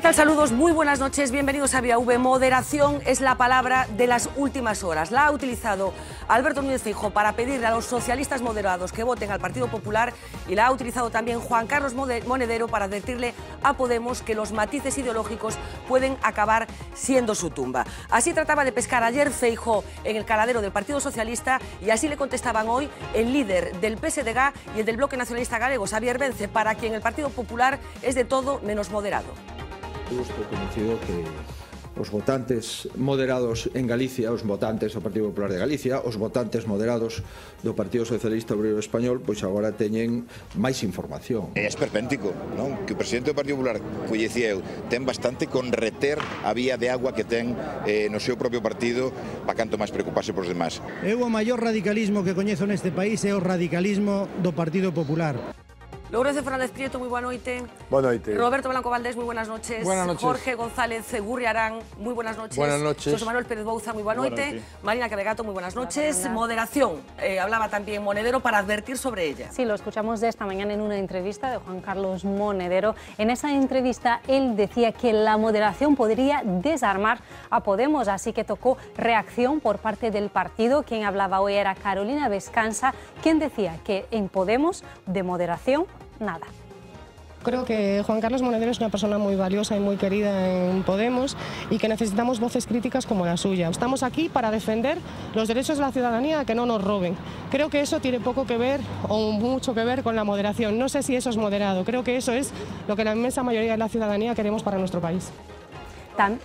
¿Qué tal? Saludos, muy buenas noches, bienvenidos a Vía V. Moderación es la palabra de las últimas horas. La ha utilizado Alberto Núñez Feijo para pedirle a los socialistas moderados que voten al Partido Popular y la ha utilizado también Juan Carlos Monedero para advertirle a Podemos que los matices ideológicos pueden acabar siendo su tumba. Así trataba de pescar ayer Feijo en el caladero del Partido Socialista y así le contestaban hoy el líder del PSDG y el del Bloque Nacionalista Galego, Xavier Vence, para quien el Partido Popular es de todo menos moderado. Eu estou convencido que os votantes moderados en Galicia, os votantes do Partido Popular de Galicia, os votantes moderados do Partido Socialista Obrero Español, pois agora teñen máis información. É esperpéntico, non? Que o presidente do Partido Popular, coñecía eu, ten bastante con reter a vía de agua que ten eh, no seu propio partido para canto máis preocuparse por os demás. Eu o maior radicalismo que coñezo neste país é o radicalismo do Partido Popular. Lourdes Fernández Prieto, muy Buenas noches. Roberto Blanco Valdés, muy buenas noches. Jorge González Segurri Arán, muy buenas noches. Buenas José Manuel Pérez Bouza, muy buenas noches... Marina Cabegato, muy buenas noches. Moderación, eh, hablaba también Monedero para advertir sobre ella. Sí, lo escuchamos de esta mañana en una entrevista de Juan Carlos Monedero. En esa entrevista él decía que la moderación podría desarmar a Podemos, así que tocó reacción por parte del partido. Quien hablaba hoy era Carolina Vescanza, quien decía que en Podemos, de moderación, nada. Creo que Juan Carlos Monedero es una persona muy valiosa y muy querida en Podemos y que necesitamos voces críticas como la suya. Estamos aquí para defender los derechos de la ciudadanía que no nos roben. Creo que eso tiene poco que ver o mucho que ver con la moderación. No sé si eso es moderado. Creo que eso es lo que la inmensa mayoría de la ciudadanía queremos para nuestro país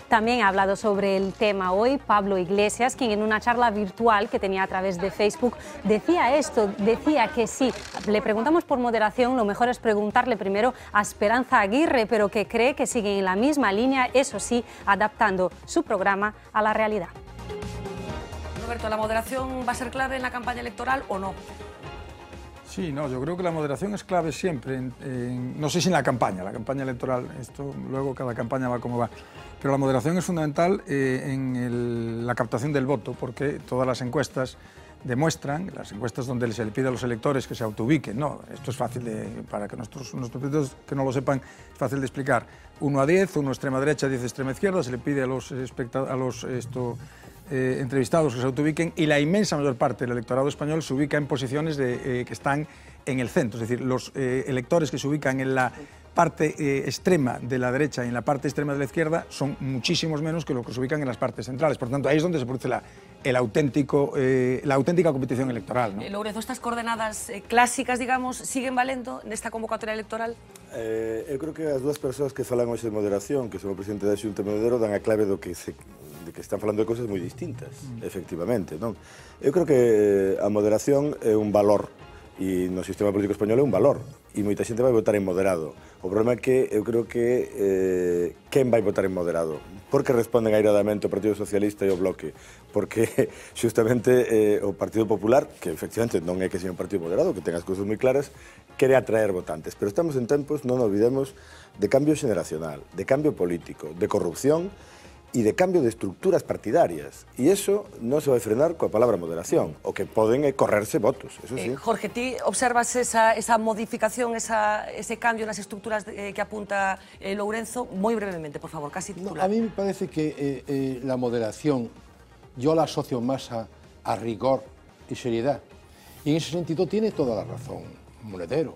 también ha hablado sobre el tema hoy Pablo Iglesias, quien en una charla virtual que tenía a través de Facebook decía esto, decía que si le preguntamos por moderación, lo mejor es preguntarle primero a Esperanza Aguirre, pero que cree que sigue en la misma línea, eso sí, adaptando su programa a la realidad. Roberto, ¿la moderación va a ser clave en la campaña electoral o no? Sí, no, yo creo que la moderación es clave siempre, no sé si en la campaña, la campaña electoral, esto luego cada campaña va como va, pero la moderación es fundamental eh, en la captación del voto, porque todas las encuestas demuestran, las encuestas donde se le pide a los electores que se autoubiquen, no, esto es fácil de, para que nuestros, nuestros que no lo sepan, es fácil de explicar, uno a 10, uno extrema derecha, 10 extrema izquierda, se le pide a los, a los esto, eh, entrevistados que se autoubiquen y la inmensa mayor parte del electorado español se ubica en posiciones de, eh, que están en el centro. Es decir, los eh, electores que se ubican en la parte extrema de la derecha y en la parte extrema de la izquierda son muchísimos menos que los que se ubican en las partes centrales. Por tanto, ahí es donde se produce la, auténtica competición electoral. ¿no? ¿estas coordenadas clásicas, digamos, siguen valendo en esta convocatoria electoral? Yo creo que las dos personas que hablan hoy de moderación, que son el presidente da de Modero, dan a clave lo que se de que están falando de cousas moi distintas, mm. efectivamente, non? Eu creo que eh, a moderación é un valor e no sistema político español é un valor e moita xente vai votar en moderado. O problema é que eu creo que eh, quen vai votar en moderado? Porque responden airadamente o Partido Socialista e o Bloque? Porque justamente eh, o Partido Popular, que efectivamente non é que sea un partido moderado, que ten as cousas moi claras, quere atraer votantes. Pero estamos en tempos, non olvidemos, de cambio xeneracional, de cambio político, de corrupción, y de cambio de estructuras partidarias. Y eso no se va a frenar con la palabra moderación, o que pueden eh, correrse votos, eso eh, sí. Jorge, ¿tú observas esa, modificación, ese cambio en las estructuras eh, que apunta Lourenzo? Muy brevemente, por favor, casi titular. No, a mí me parece que la moderación yo la asocio más a, rigor y seriedad. Y en ese sentido tiene toda la razón Monedero,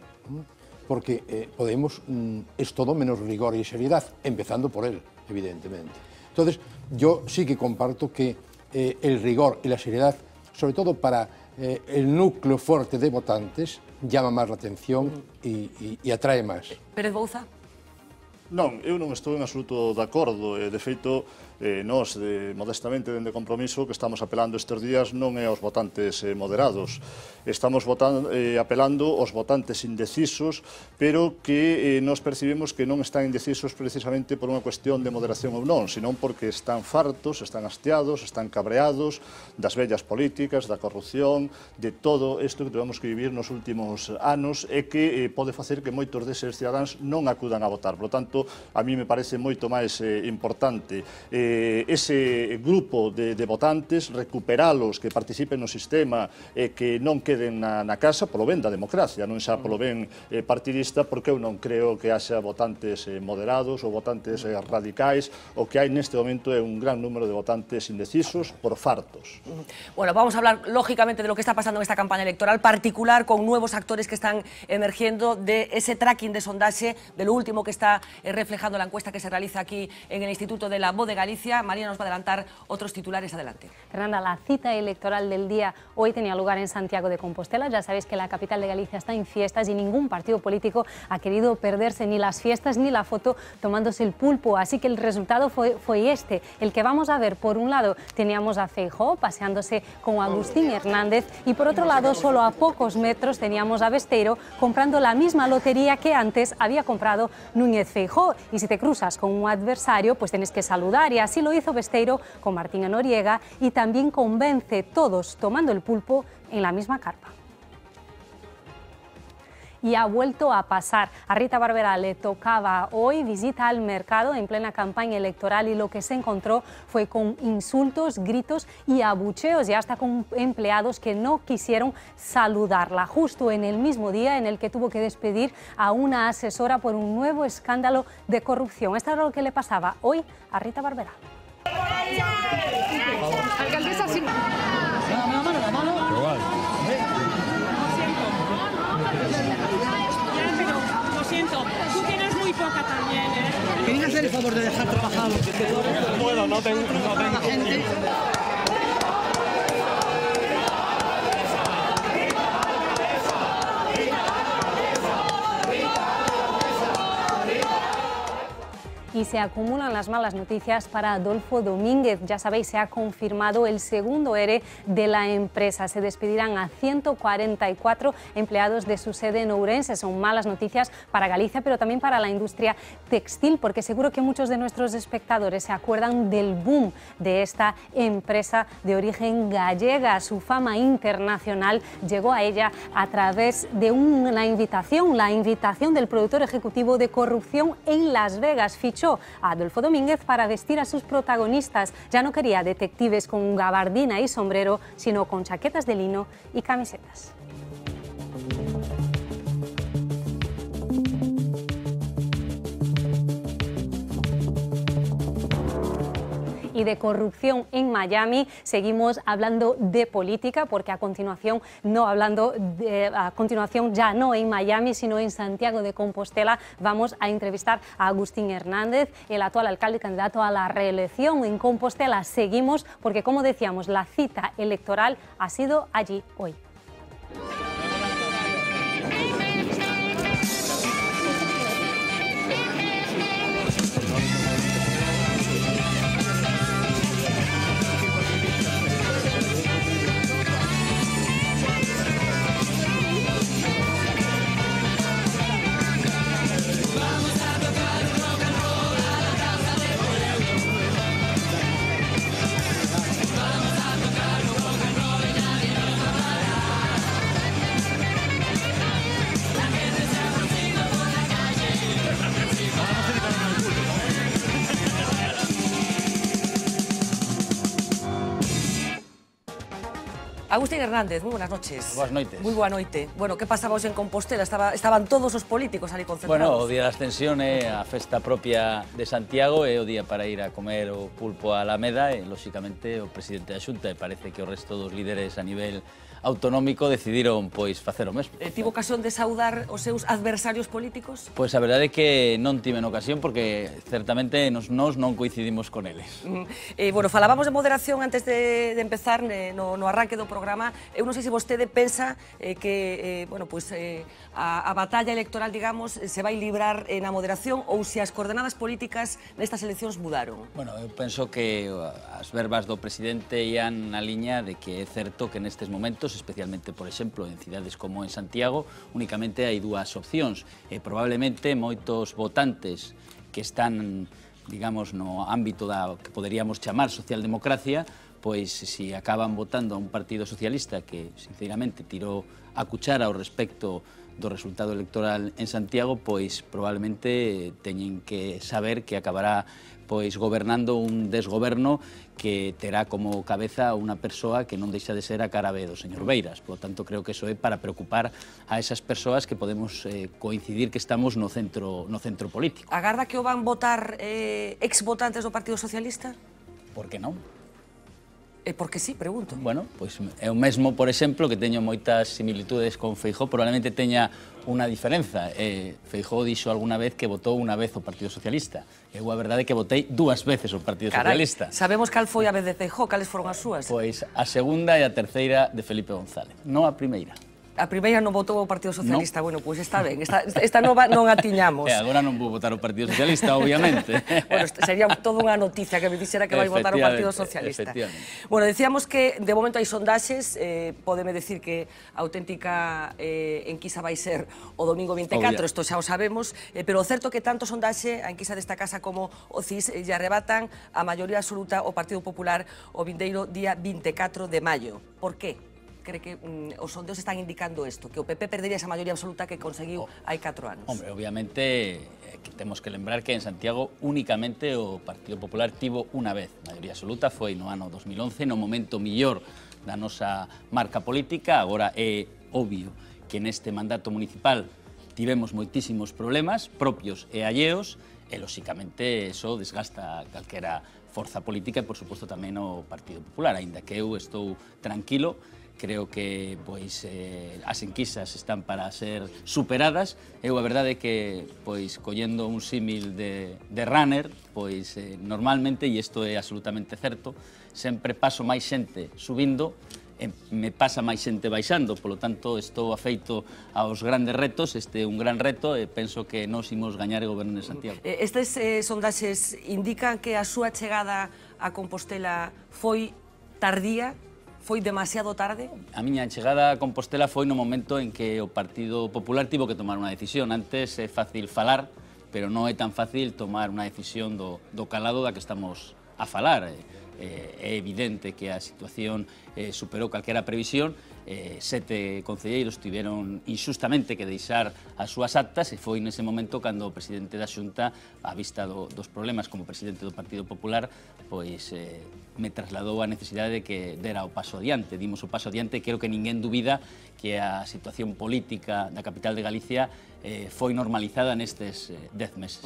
porque Podemos mm, es todo menos rigor y seriedad, empezando por él, evidentemente. Entonces, yo sí que comparto que eh, el rigor y la seriedad, sobre todo para eh, el núcleo fuerte de votantes, llama máis a atención e, e, y atrae máis. Pérez Bouza? Non, eu non estou en absoluto de acordo. Eh, de feito, eh, nós, de, modestamente, dende compromiso, que estamos apelando estes días non é aos votantes eh, moderados. Estamos votan, eh, apelando aos votantes indecisos, pero que eh, nós percibimos que non están indecisos precisamente por unha cuestión de moderación ou non, senón porque están fartos, están hastiados, están cabreados das vellas políticas, da corrupción, de todo isto que tivemos que vivir nos últimos anos e que eh, pode facer que moitos deses cidadáns non acudan a votar. Por lo tanto, a mí me parece moito máis eh, importante eh, Eh, ese grupo de, votantes, recuperalos, que participen no sistema, eh, que no queden na, na casa, polo ben da democracia, no xa polo ben eh, partidista, porque eu non creo que haya votantes moderados o votantes radicais, o que en este momento é un gran número de votantes indecisos por fartos. Bueno, vamos a hablar lógicamente de lo que está pasando en esta campaña electoral, particular con nuevos actores que están emergiendo de ese tracking de sondaje, de lo último que está reflejando la encuesta que se realiza aquí en el Instituto de la Voz de Galicia, María nos va a adelantar otros titulares. Adelante. Fernanda, la cita electoral del día hoy tenía lugar en Santiago de Compostela. Ya sabéis que la capital de Galicia está en fiestas y ningún partido político ha querido perderse ni las fiestas ni la foto tomándose el pulpo. Así que el resultado fue, fue este, el que vamos a ver. Por un lado teníamos a Feijó paseándose con Agustín Hernández y por otro lado solo a pocos metros teníamos a Besteiro comprando la misma lotería que antes había comprado Núñez Feijó. Y si te cruzas con un adversario pues tienes que saludar y a Así lo hizo Besteiro con Martina Noriega y también convence todos tomando el pulpo en la misma carpa y ha vuelto a pasar. A Rita barbera le tocaba hoy visita al mercado en plena campaña electoral y lo que se encontró fue con insultos, gritos y abucheos y hasta con empleados que no quisieron saludarla, justo en el mismo día en el que tuvo que despedir a una asesora por un nuevo escándalo de corrupción. Esto era lo que le pasaba hoy a Rita Barbera. hacer el favor de dejar trabajar los No puedo, no tengo, no tengo. y se acumulan las malas noticias para Adolfo Domínguez. Ya sabéis, se ha confirmado el segundo ERE e de la empresa. Se despedirán a 144 empleados de su sede en Ourense. Son malas noticias para Galicia, pero también para la industria textil, porque seguro que muchos de nuestros espectadores se acuerdan del boom de esta empresa de origen gallega. Su fama internacional llegó a ella a través de una invitación, la invitación del productor ejecutivo de corrupción en Las Vegas, Fitch a Adolfo Domínguez para vestir a sus protagonistas. Ya no quería detectives con gabardina y sombrero, sino con chaquetas de lino y camisetas. y de corrupción en Miami. Seguimos hablando de política porque a continuación no hablando a continuación ya no en Miami sino en Santiago de Compostela vamos a entrevistar a Agustín Hernández, el actual alcalde candidato a la reelección en Compostela. Seguimos porque como decíamos la cita electoral ha sido allí hoy. Agustín Hernández, muy buenas noches. Buenas noites. Muy boa noite. Bueno, que pasaba hoxe en Compostela? Estaba, estaban todos os políticos ali concentrados. Bueno, o día da ascensión é eh, a festa propia de Santiago, é eh, o día para ir a comer o pulpo a Alameda, e, eh, lóxicamente, o presidente da Xunta, e parece que o resto dos líderes a nivel autonómico decidiron pois facer o mesmo. Eh, tivo ocasión de saudar os seus adversarios políticos? Pois a verdade é que non tiven ocasión porque certamente nos nós non coincidimos con eles. Mm. Eh, bueno, falábamos de moderación antes de, de empezar eh, no, no arranque do programa. Eu non sei se vostede pensa eh, que eh, bueno, pues, pois, eh, a, a batalla electoral, digamos, se vai librar eh, na moderación ou se as coordenadas políticas nestas eleccións mudaron? Bueno, eu penso que as verbas do presidente ian na liña de que é certo que nestes momentos proxectos, especialmente, por exemplo, en cidades como en Santiago, únicamente hai dúas opcións. E probablemente moitos votantes que están, digamos, no ámbito da que poderíamos chamar socialdemocracia, pois se acaban votando a un partido socialista que, sinceramente, tirou a cuchara ao respecto do resultado electoral en Santiago, pois probablemente teñen que saber que acabará pois gobernando un desgoberno que terá como cabeza unha persoa que non deixa de ser a cara B do señor Beiras. Por tanto, creo que eso é para preocupar a esas persoas que podemos eh, coincidir que estamos no centro, no centro político. Agarda que o van votar eh, ex votantes do Partido Socialista? Por que non? E eh, por que sí, pregunto. Bueno, pois é o mesmo, por exemplo, que teño moitas similitudes con Feijó, probablemente teña unha diferenza. Eh, Feijó dixo alguna vez que votou unha vez o Partido Socialista. Eu a verdade é que votei dúas veces o Partido Carai, Socialista. Sabemos cal foi a vez de Feijó, cales foron as súas? Pois a segunda e a terceira de Felipe González, non a primeira a primeira non votou o Partido Socialista. No. Bueno, pois pues está ben, esta, esta nova non a tiñamos. E agora non vou votar o Partido Socialista, obviamente. bueno, sería toda unha noticia que me dixera que vai votar o Partido Socialista. Bueno, decíamos que de momento hai sondaxes, eh, podeme decir que a auténtica eh, enquisa vai ser o domingo 24, isto xa o sabemos, eh, pero o certo que tanto sondaxe a enquisa desta casa como o CIS eh, lle arrebatan a maioría absoluta o Partido Popular o vindeiro día 24 de maio. Por que? cree que mm, os sondeos están indicando isto, que o PP perdería esa maioría absoluta que conseguiu oh, hai 4 anos? Hombre, obviamente, eh, que temos que lembrar que en Santiago únicamente o Partido Popular tivo unha vez. maioría absoluta foi no ano 2011, no momento millor da nosa marca política, agora é obvio que neste mandato municipal tivemos moitísimos problemas propios e alleos, e, lóxicamente, eso desgasta calquera forza política e, por suposto, tamén o Partido Popular, aínda que eu estou tranquilo creo que pois eh, as enquisas están para ser superadas. Eu a verdade é que pois collendo un símil de, de runner, pois eh, normalmente, e isto é absolutamente certo, sempre paso máis xente subindo e me pasa máis xente baixando, polo tanto estou afeito aos grandes retos, este é un gran reto e penso que nos imos gañar o goberno de Santiago. Eh, estes eh, sondaxes indican que a súa chegada a Compostela foi tardía, foi demasiado tarde? A miña chegada a Compostela foi no momento en que o Partido Popular tivo que tomar unha decisión. Antes é fácil falar, pero non é tan fácil tomar unha decisión do, do calado da que estamos a falar. Eh, eh, é evidente que a situación eh, superou calquera previsión, eh, sete concelleiros tiveron injustamente que deixar as súas actas e foi nese momento cando o presidente da Xunta, a vista do, dos problemas como presidente do Partido Popular, pois eh, me trasladou a necesidade de que dera o paso adiante. Dimos o paso adiante, creo que ninguén dubida que a situación política da capital de Galicia eh, foi normalizada nestes eh, dez meses.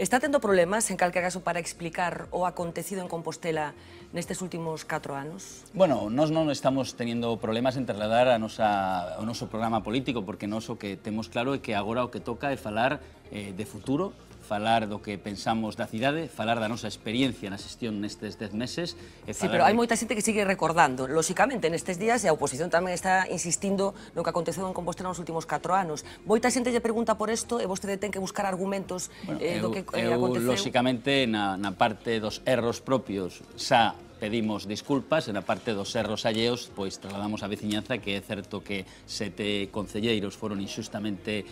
Está tendo problemas, en calquera caso, para explicar o acontecido en Compostela nestes últimos 4 anos? Bueno, nós non estamos tenendo problemas en trasladar a nosa, o noso programa político, porque nós o que temos claro é que agora o que toca é falar eh, de futuro, falar do que pensamos da cidade, falar da nosa experiencia na xestión nestes 10 meses. E falar sí, pero hai moita xente que sigue recordando. Lóxicamente, nestes días, e a oposición tamén está insistindo no que aconteceu en Compostela nos últimos 4 anos. Moita xente lle pregunta por isto e vostede ten que buscar argumentos bueno, eh, do que eh, eu, eh, aconteceu. lóxicamente, na, na parte dos erros propios, xa pedimos disculpas, en a parte dos erros alleos, pois trasladamos a veciñanza que é certo que sete concelleiros foron injustamente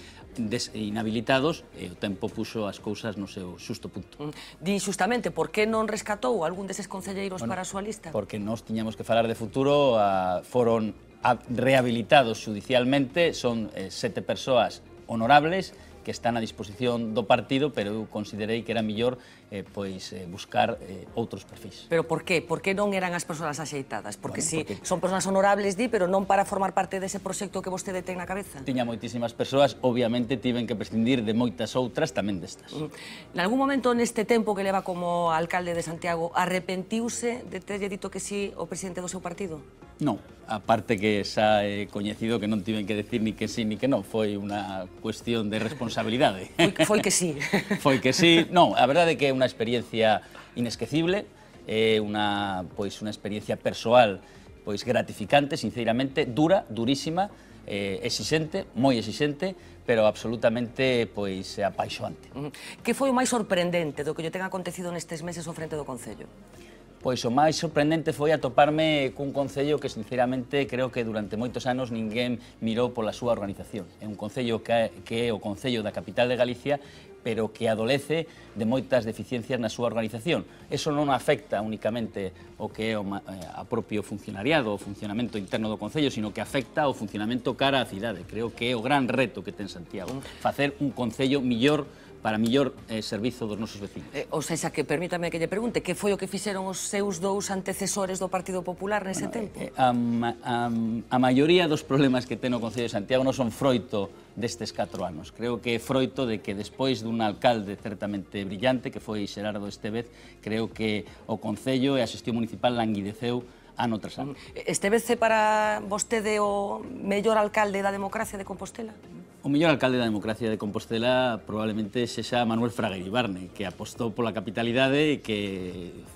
inhabilitados e o tempo puxo as cousas no seu xusto punto. Mm. Di xustamente, por que non rescatou algún deses concelleiros bueno, para a súa lista? Porque nós tiñamos que falar de futuro, a, foron a, rehabilitados judicialmente, son eh, sete persoas honorables que están a disposición do partido, pero eu considerei que era mellor eh, pois eh, buscar eh, outros perfis. Pero por qué? Por que non eran as persoas axeitadas? Porque bueno, si porque... son persoas honorables, di, pero non para formar parte dese proxecto que vostede ten na cabeza. Tiña moitísimas persoas, obviamente tiven que prescindir de moitas outras tamén destas. Mm. En algún momento neste tempo que leva como alcalde de Santiago, arrepentiuse de terlle dito que si sí o presidente do seu partido? Non, aparte que xa é coñecido que non tiven que decir ni que sí ni que non, foi unha cuestión de responsabilidade. foi, foi que sí. foi que sí, non, a verdade é que é unha una experiencia inesquecible, eh, una, pois, unha experiencia persoal pois gratificante, sinceramente, dura, durísima, eh, exigente, moi exigente, pero absolutamente pois apaixoante. Que foi o máis sorprendente do que lle ten acontecido nestes meses o frente do Concello? Pois o máis sorprendente foi atoparme cun concello que sinceramente creo que durante moitos anos ninguén mirou pola súa organización. É un concello que, é o concello da capital de Galicia pero que adolece de moitas deficiencias na súa organización. Eso non afecta únicamente o que é o eh, a propio funcionariado, o funcionamento interno do Concello, sino que afecta ao funcionamento cara á cidade. Creo que é o gran reto que ten Santiago, facer un Concello millor para millor eh, servizo dos nosos vecinos. Eh, o sea, que permítame que lle pregunte, que foi o que fixeron os seus dous antecesores do Partido Popular nese bueno, tempo? Eh, a, a, a maioría dos problemas que ten o Concello de Santiago non son froito destes 4 anos. Creo que é froito de que despois dun alcalde certamente brillante, que foi Xerardo Estevez, creo que o Concello e a xestión municipal languideceu ano tras ano. Mm, Estevez é para vostede o mellor alcalde da democracia de Compostela? O mellor alcalde da democracia de Compostela probablemente sexa Manuel Fraga Ibarne, que apostou pola capitalidade e que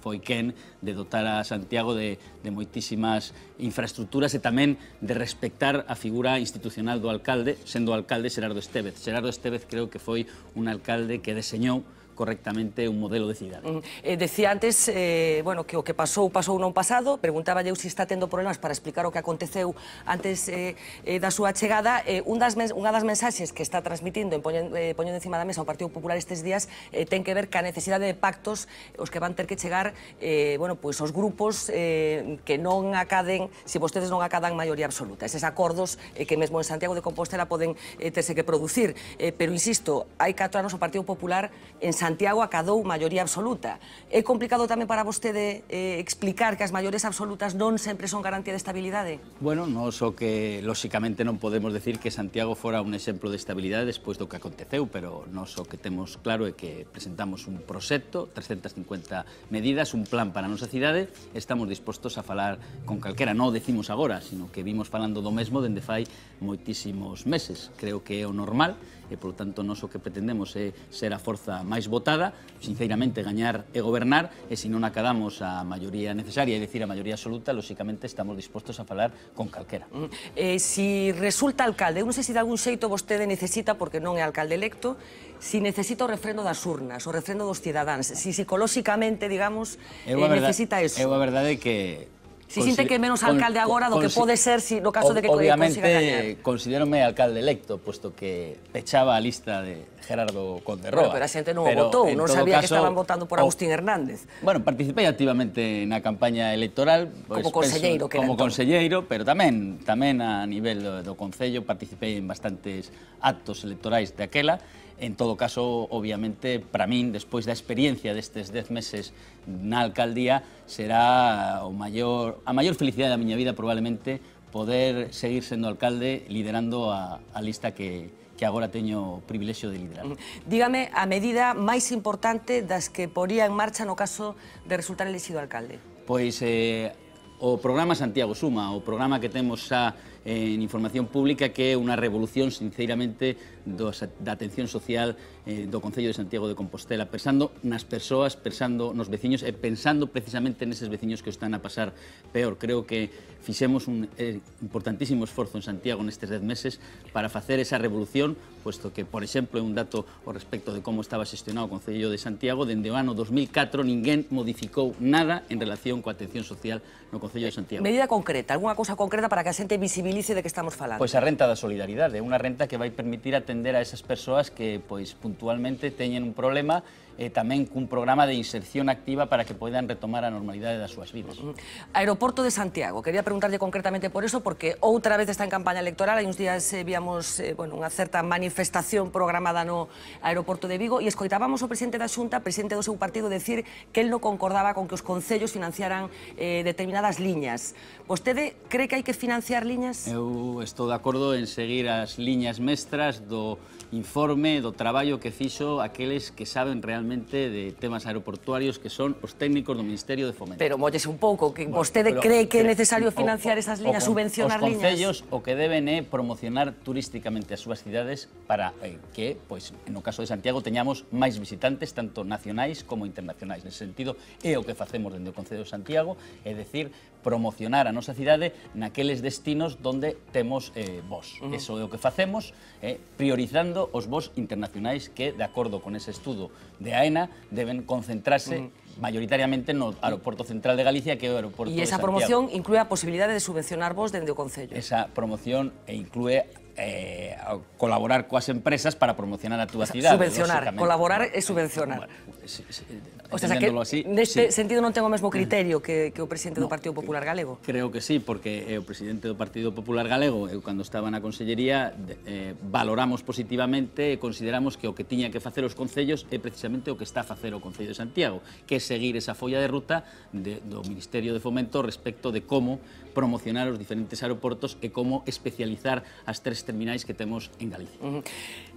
foi quen de dotar a Santiago de, de moitísimas infraestructuras e tamén de respectar a figura institucional do alcalde, sendo alcalde Xerardo Estevez. Xerardo Estevez creo que foi un alcalde que deseñou correctamente un modelo de cidade. Mm, eh, decía antes, eh, bueno, que o que pasou, pasou non pasado, preguntaba eu se si está tendo problemas para explicar o que aconteceu antes eh, eh, da súa chegada. Eh, un das unha das mensaxes que está transmitindo en poñendo, eh, poñendo encima da mesa o Partido Popular estes días eh, ten que ver ca necesidade de pactos os que van ter que chegar eh, bueno, pois os grupos eh, que non acaden, se vostedes non acadan maioría absoluta. Eses acordos eh, que mesmo en Santiago de Compostela poden eh, terse que producir. Eh, pero, insisto, hai 4 anos o Partido Popular en Santiago Santiago acadou maioría absoluta. É complicado tamén para vostede eh, explicar que as maiores absolutas non sempre son garantía de estabilidade? Bueno, non so que, lóxicamente, non podemos decir que Santiago fora un exemplo de estabilidade despois do que aconteceu, pero non so que temos claro é que presentamos un proxecto, 350 medidas, un plan para a nosa cidade, estamos dispostos a falar con calquera, non o decimos agora, sino que vimos falando do mesmo dende fai moitísimos meses. Creo que é o normal, e, polo tanto, non o que pretendemos é ser a forza máis votada, sinceramente, gañar e gobernar, e se non acabamos a maioría necesaria, é dicir, a maioría absoluta, lóxicamente estamos dispostos a falar con calquera. Mm. Eh, si resulta alcalde, non sei se de algún xeito vostede necesita, porque non é alcalde electo, si necesita o refrendo das urnas, o refrendo dos cidadáns, si psicolóxicamente, digamos, eh, necesita eso. É a verdade que Si siente que menos alcalde ahora lo que puede ser si lo caso de que Obviamente, considerome alcalde electo, puesto que pechaba a lista de Gerardo Conterroa. pero la gente no votó, no sabía que estaban votando por Agustín Hernández. Bueno, participé activamente en la campaña electoral. Pues, como pues, conselleiro Como pero también a nivel de do participé en bastantes actos electorales de aquella. En todo caso, obviamente, para min, despois da experiencia destes dez meses na alcaldía, será o maior, a maior felicidade da miña vida probablemente poder seguir sendo alcalde liderando a, a lista que, que agora teño o privilexio de liderar. Dígame a medida máis importante das que poría en marcha no caso de resultar elexido alcalde. Pois eh, o programa Santiago Suma, o programa que temos xa en información pública que é unha revolución sinceramente dos, da atención social eh, do Concello de Santiago de Compostela, pensando nas persoas, pensando nos veciños e pensando precisamente neses veciños que están a pasar peor. Creo que fixemos un eh, importantísimo esforzo en Santiago nestes 10 meses para facer esa revolución, puesto que, por exemplo, é un dato ao respecto de como estaba xestionado o Concello de Santiago, dende o ano 2004 ninguén modificou nada en relación coa atención social no Concello de Santiago. Medida concreta, algunha cousa concreta para que a xente visibilice de que estamos falando. Pois a renta da solidaridade, unha renta que vai permitir atender a esas personas que pues, puntualmente tienen un problema eh, tamén cun programa de inserción activa para que poidan retomar a normalidade das súas vidas. Aeroporto de Santiago, quería preguntarlle concretamente por eso, porque outra vez está en campaña electoral, hai uns días eh, víamos eh, bueno, unha certa manifestación programada no aeroporto de Vigo e escoitábamos o presidente da Xunta, presidente do seu partido, decir que el non concordaba con que os concellos financiaran eh, determinadas liñas. Vostede cree que hai que financiar liñas? Eu estou de acordo en seguir as liñas mestras do informe do traballo que fixo aqueles que saben realmente de temas aeroportuarios que son os técnicos do Ministerio de Fomento. Pero molles un pouco, que bueno, vostede pero, cree que é necesario financiar o, esas liñas, subvencionar liñas? Os concellos o que deben é promocionar turísticamente as súas cidades para eh, que, pois, no caso de Santiago, teñamos máis visitantes, tanto nacionais como internacionais. Nese sentido, é o que facemos dende o Concello de Santiago, é decir, promocionar a ciudad en naqueles destinos donde temos eh, voz. Eso es lo que hacemos, eh, priorizando os vos internacionais que, de acuerdo con ese estudio de AENA, deben concentrarse mayoritariamente en mayoritariamente no central de Galicia que é o aeropuerto de Santiago. Y esa promoción incluye la posibilidad de subvencionar vos dende o Concello. Esa promoción e incluye... eh, colaborar coas empresas para promocionar a túa cidade. Subvencionar, colaborar é subvencionar. O sea, que así, neste sí. sentido non ten o mesmo mm. criterio que, que o presidente no, do Partido Popular Galego. Creo que sí, porque eh, o presidente do Partido Popular Galego, eu cando estaba na consellería, de, eh, valoramos positivamente e consideramos que o que tiña que facer os concellos é precisamente o que está a facer o Concello de Santiago, que é seguir esa folla de ruta de, do Ministerio de Fomento respecto de como promocionar os diferentes aeroportos e como especializar as tres terminais que temos en Galicia. Uh -huh.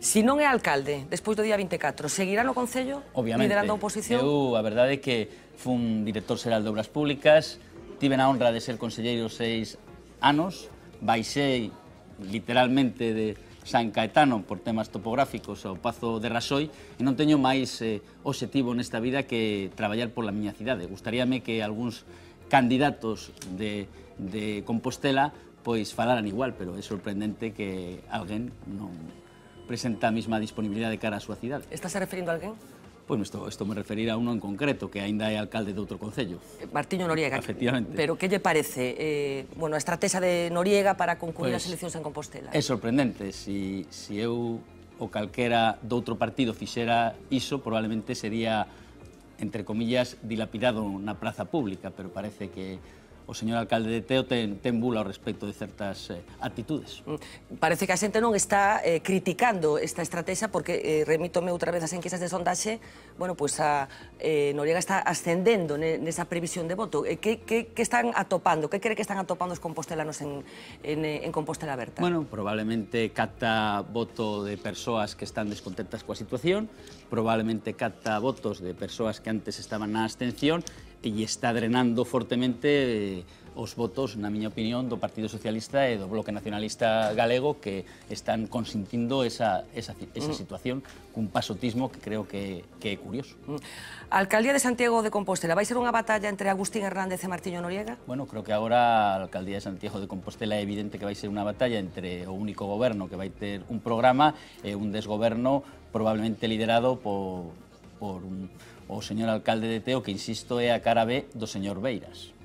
Si non é alcalde, despois do día 24, seguirá no Concello Obviamente, liderando a oposición? Eu, a verdade é que fun director xeral de Obras Públicas, tive a honra de ser conselleiro seis anos, baixei literalmente de San Caetano por temas topográficos ao Pazo de Rasoi e non teño máis eh, obxectivo nesta vida que traballar pola miña cidade. Gustaríame que algúns candidatos de, de Compostela pois falaran igual, pero é sorprendente que alguén non presenta a mesma disponibilidade cara á súa cidade. Estás referindo a alguén? Pois isto, isto me referir a uno en concreto, que aínda é alcalde de outro concello. Eh, Martiño Noriega. Efectivamente. Pero que lle parece eh, bueno, a estrategia de Noriega para concluir pues, as eleccións en Compostela? É sorprendente. Si, si eu ou calquera doutro partido fixera iso, probablemente sería entre comillas, dilapidado una plaza pública, pero parece que o señor alcalde de Teo ten, ten bula ao respecto de certas eh, actitudes. Mm, parece que a xente non está eh, criticando esta estrategia porque eh, remítome outra vez as enquisas de sondaxe, bueno, pois pues a eh, Noriega está ascendendo ne, nesa previsión de voto. Eh, que, que, que están atopando? Que cree que están atopando os compostelanos en, en, eh, en Compostela Berta? Bueno, probablemente cata voto de persoas que están descontentas coa situación, probablemente cata votos de persoas que antes estaban na abstención e está drenando fortemente eh, os votos, na miña opinión, do Partido Socialista e do Bloque Nacionalista Galego que están consintindo esa, esa, esa mm. situación cun pasotismo que creo que, que é curioso. A mm. Alcaldía de Santiago de Compostela, vai ser unha batalla entre Agustín Hernández e Martiño Noriega? Bueno, creo que agora a Alcaldía de Santiago de Compostela é evidente que vai ser unha batalla entre o único goberno que vai ter un programa e un desgoberno probablemente liderado por, por un o señor alcalde de Teo, que insisto é a cara B do señor Beiras.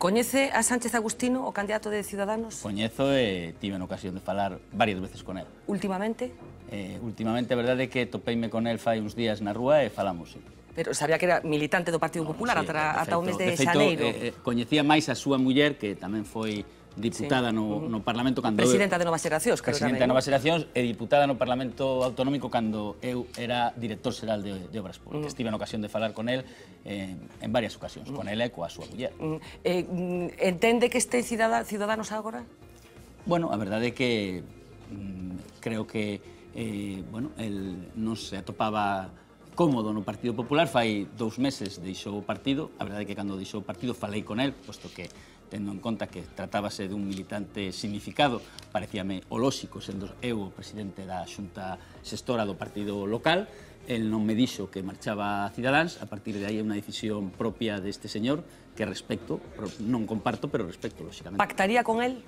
Coñece a Sánchez Agustino, o candidato de Ciudadanos? Coñezo e tive en ocasión de falar varias veces con él. Últimamente? Eh, últimamente, a verdade é que topeime con él fai uns días na rúa e falamos, sí. Pero sabía que era militante do Partido Popular no, sí, ata, ata o mes de, de feito, Xaneiro. Eh, eh, coñecía máis a súa muller, que tamén foi diputada sí. no, no Parlamento cando Presidenta de Nova Xeracións, creo Presidenta de Nova Xeracións e diputada no Parlamento Autonómico cando eu era director xeral de, de Obras Públicas. Mm. Estive en ocasión de falar con él eh, en varias ocasións, mm. con él e coa súa muller. Eh, mm. Eh, entende que este cidadá, Ciudadanos agora? Bueno, a verdade é que mm, creo que eh, bueno, el non se atopaba cómodo no Partido Popular, fai dous meses deixou o partido, a verdade é que cando deixou o partido falei con él, posto que tendo en conta que tratábase dun militante significado, parecíame o lóxico, sendo eu o presidente da xunta xestora do partido local, el non me dixo que marchaba a Cidadáns, a partir de aí é unha decisión propia deste señor que respecto, non comparto, pero respecto, lóxicamente. Pactaría con el?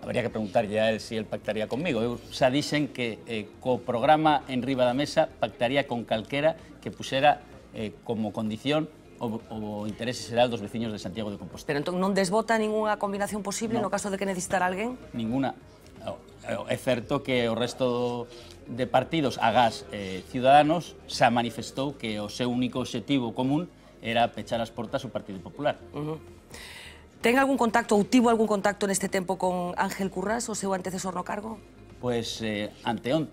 Habría que preguntarlle a él se si el pactaría conmigo. Eu xa dixen que eh, co programa en riba da mesa pactaría con calquera que pusera eh, como condición o, o interese será dos veciños de Santiago de Compostela. Pero entón non desbota ningunha combinación posible no, no caso de que necesitar alguén? Ninguna. É certo que o resto de partidos, gas eh, Ciudadanos, xa manifestou que o seu único objetivo común era pechar as portas ao Partido Popular. Uh -huh. Ten algún contacto ou tivo algún contacto neste tempo con Ángel Currás, o seu antecesor no cargo? pues anteontes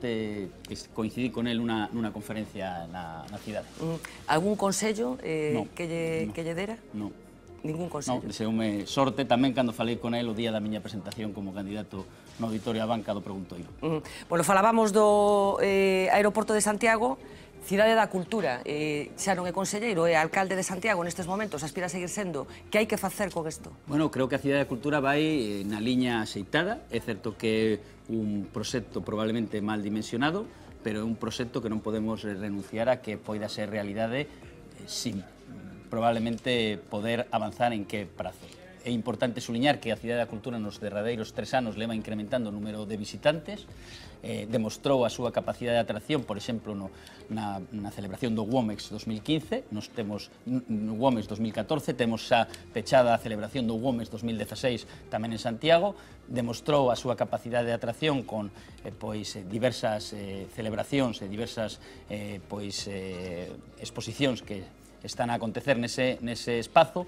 eh, anteonte coincidí con él en una conferencia en la ciudad. Mm. Algún consello eh, que, lle, no, No. Ningún consello? No, eh, sorte también cuando falei con él o día de miña presentación como candidato no Auditorio a Banca do yo yo. Mm. Bueno, falábamos do eh, aeroporto de Santiago, Cidade da Cultura, eh, xa non é conselleiro, é alcalde de Santiago nestes momentos, aspira a seguir sendo. Que hai que facer con isto? Bueno, creo que a Cidade da Cultura vai eh, na liña aceitada. É certo que é un proxecto probablemente mal dimensionado, pero é un proxecto que non podemos renunciar a que poida ser realidade eh, sin probablemente poder avanzar en que prazo é importante suliñar que a Cidade da Cultura nos derradeiros tres anos leva incrementando o número de visitantes, eh, demostrou a súa capacidade de atracción, por exemplo, no, na, na celebración do WOMEX 2015, nos temos no WOMEX 2014, temos xa pechada a celebración do WOMEX 2016 tamén en Santiago, demostrou a súa capacidade de atracción con eh, pois eh, diversas eh, celebracións e diversas eh, pois eh, exposicións que están a acontecer nese, nese espazo,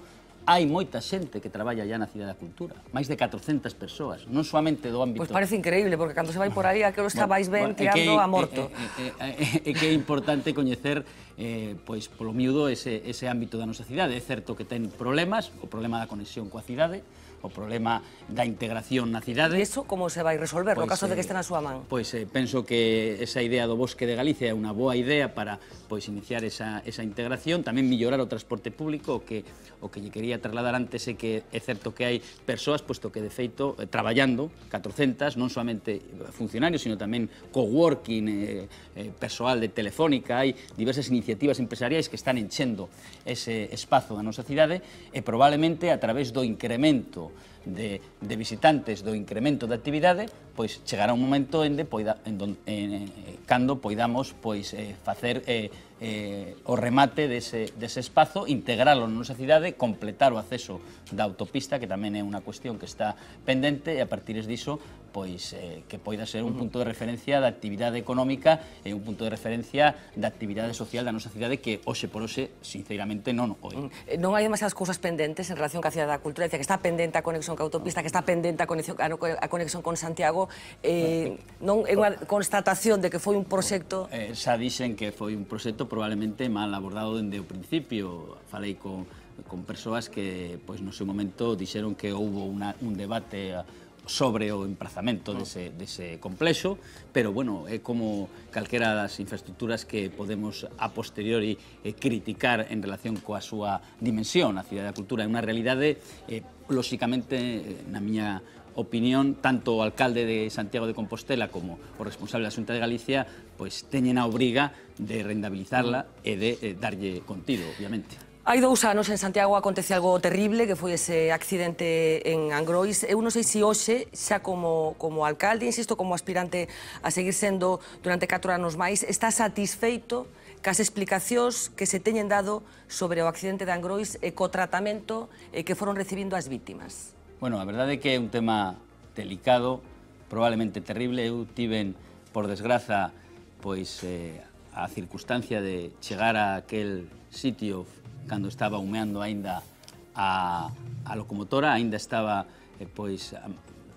hai moita xente que traballa ya na Cidade da Cultura, máis de 400 persoas, non soamente do ámbito... Pois parece increíble, porque cando se vai por ali, aquelo está máis ben tirando a morto. É que é importante coñecer, eh, pois, polo miúdo, ese, ese ámbito da nosa cidade. É certo que ten problemas, o problema da conexión coa cidade, o problema da integración na cidade. E iso como se vai resolver no pois, caso de que eh, estén a súa man? Pois eh, penso que esa idea do bosque de Galicia é unha boa idea para pois iniciar esa, esa integración, tamén mellorar o transporte público, o que o que lle quería trasladar antes é que é certo que hai persoas, posto que de feito eh, traballando 400, non somente funcionarios, sino tamén coworking, working personal persoal de Telefónica, hai diversas iniciativas empresariais que están enchendo ese espazo da nosa cidade e probablemente a través do incremento de, de visitantes do incremento da actividade, pois chegará un momento en, de poida, en, don, en eh, cando poidamos pois eh, facer eh, eh, o remate dese, dese espazo, integralo na nosa cidade, completar o acceso da autopista, que tamén é unha cuestión que está pendente, e a partir diso pois eh, que poida ser un punto de referencia da actividade económica e un punto de referencia da actividade social da nosa cidade que hoxe por hoxe, sinceramente, non é. Mm. Eh, non hai demasiadas cousas pendentes en relación ca cidade da cultura, que está pendente a conexión ca autopista, que está pendente a conexión, a conexión con Santiago, eh, non é unha constatación de que foi un proxecto... Eh, xa dixen que foi un proxecto probablemente mal abordado dende o principio, falei con con persoas que pois no seu momento dixeron que houbo una, un debate sobre o emplazamiento ah. de ese complejo, pero bueno, como como de las infraestructuras que podemos a posteriori eh, criticar en relación con su dimensión, a de la Cultura, en una realidad eh, lógicamente, lógicamente, eh, na miña opinión, tanto alcalde de Santiago de Compostela como o responsable la Xunta de Galicia, pues teñen a obriga de rendabilizarla y e de darle darlle contido, obviamente. Hai dous anos en Santiago acontece algo terrible que foi ese accidente en Angrois. Eu non sei se hoxe, xa como, como alcalde, insisto, como aspirante a seguir sendo durante 4 anos máis, está satisfeito cas explicacións que se teñen dado sobre o accidente de Angrois e co tratamento eh, que foron recibindo as vítimas. Bueno, a verdade é que é un tema delicado, probablemente terrible. Eu tiven, por desgraza, pois eh, a circunstancia de chegar a aquel sitio cando estaba humeando aínda a, a locomotora, aínda estaba eh, pois a,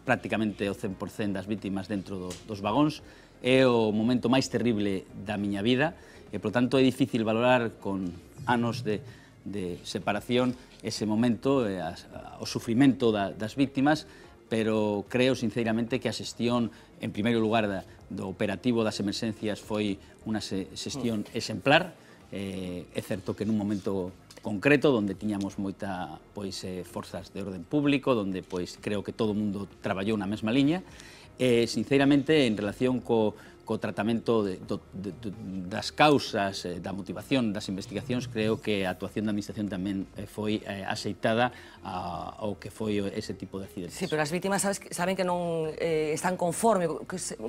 prácticamente o 100% das vítimas dentro do, dos vagóns, é o momento máis terrible da miña vida e, por tanto, é difícil valorar con anos de, de separación ese momento, eh, a, a, o sufrimento da, das víctimas, pero creo sinceramente que a xestión, en primeiro lugar, da, do operativo das emerxencias foi unha xestión exemplar, eh, é certo que nun momento concreto onde tiñamos moita pois eh, forzas de orden público, onde pois creo que todo o mundo traballou na mesma liña. Eh, sinceramente, en relación co, co tratamento de, do, de, de, das causas, eh, da motivación das investigacións, creo que a actuación da Administración tamén eh, foi eh, aceitada a, ao que foi ese tipo de accidentes. Sí, pero as vítimas sabes, saben que non eh, están conforme,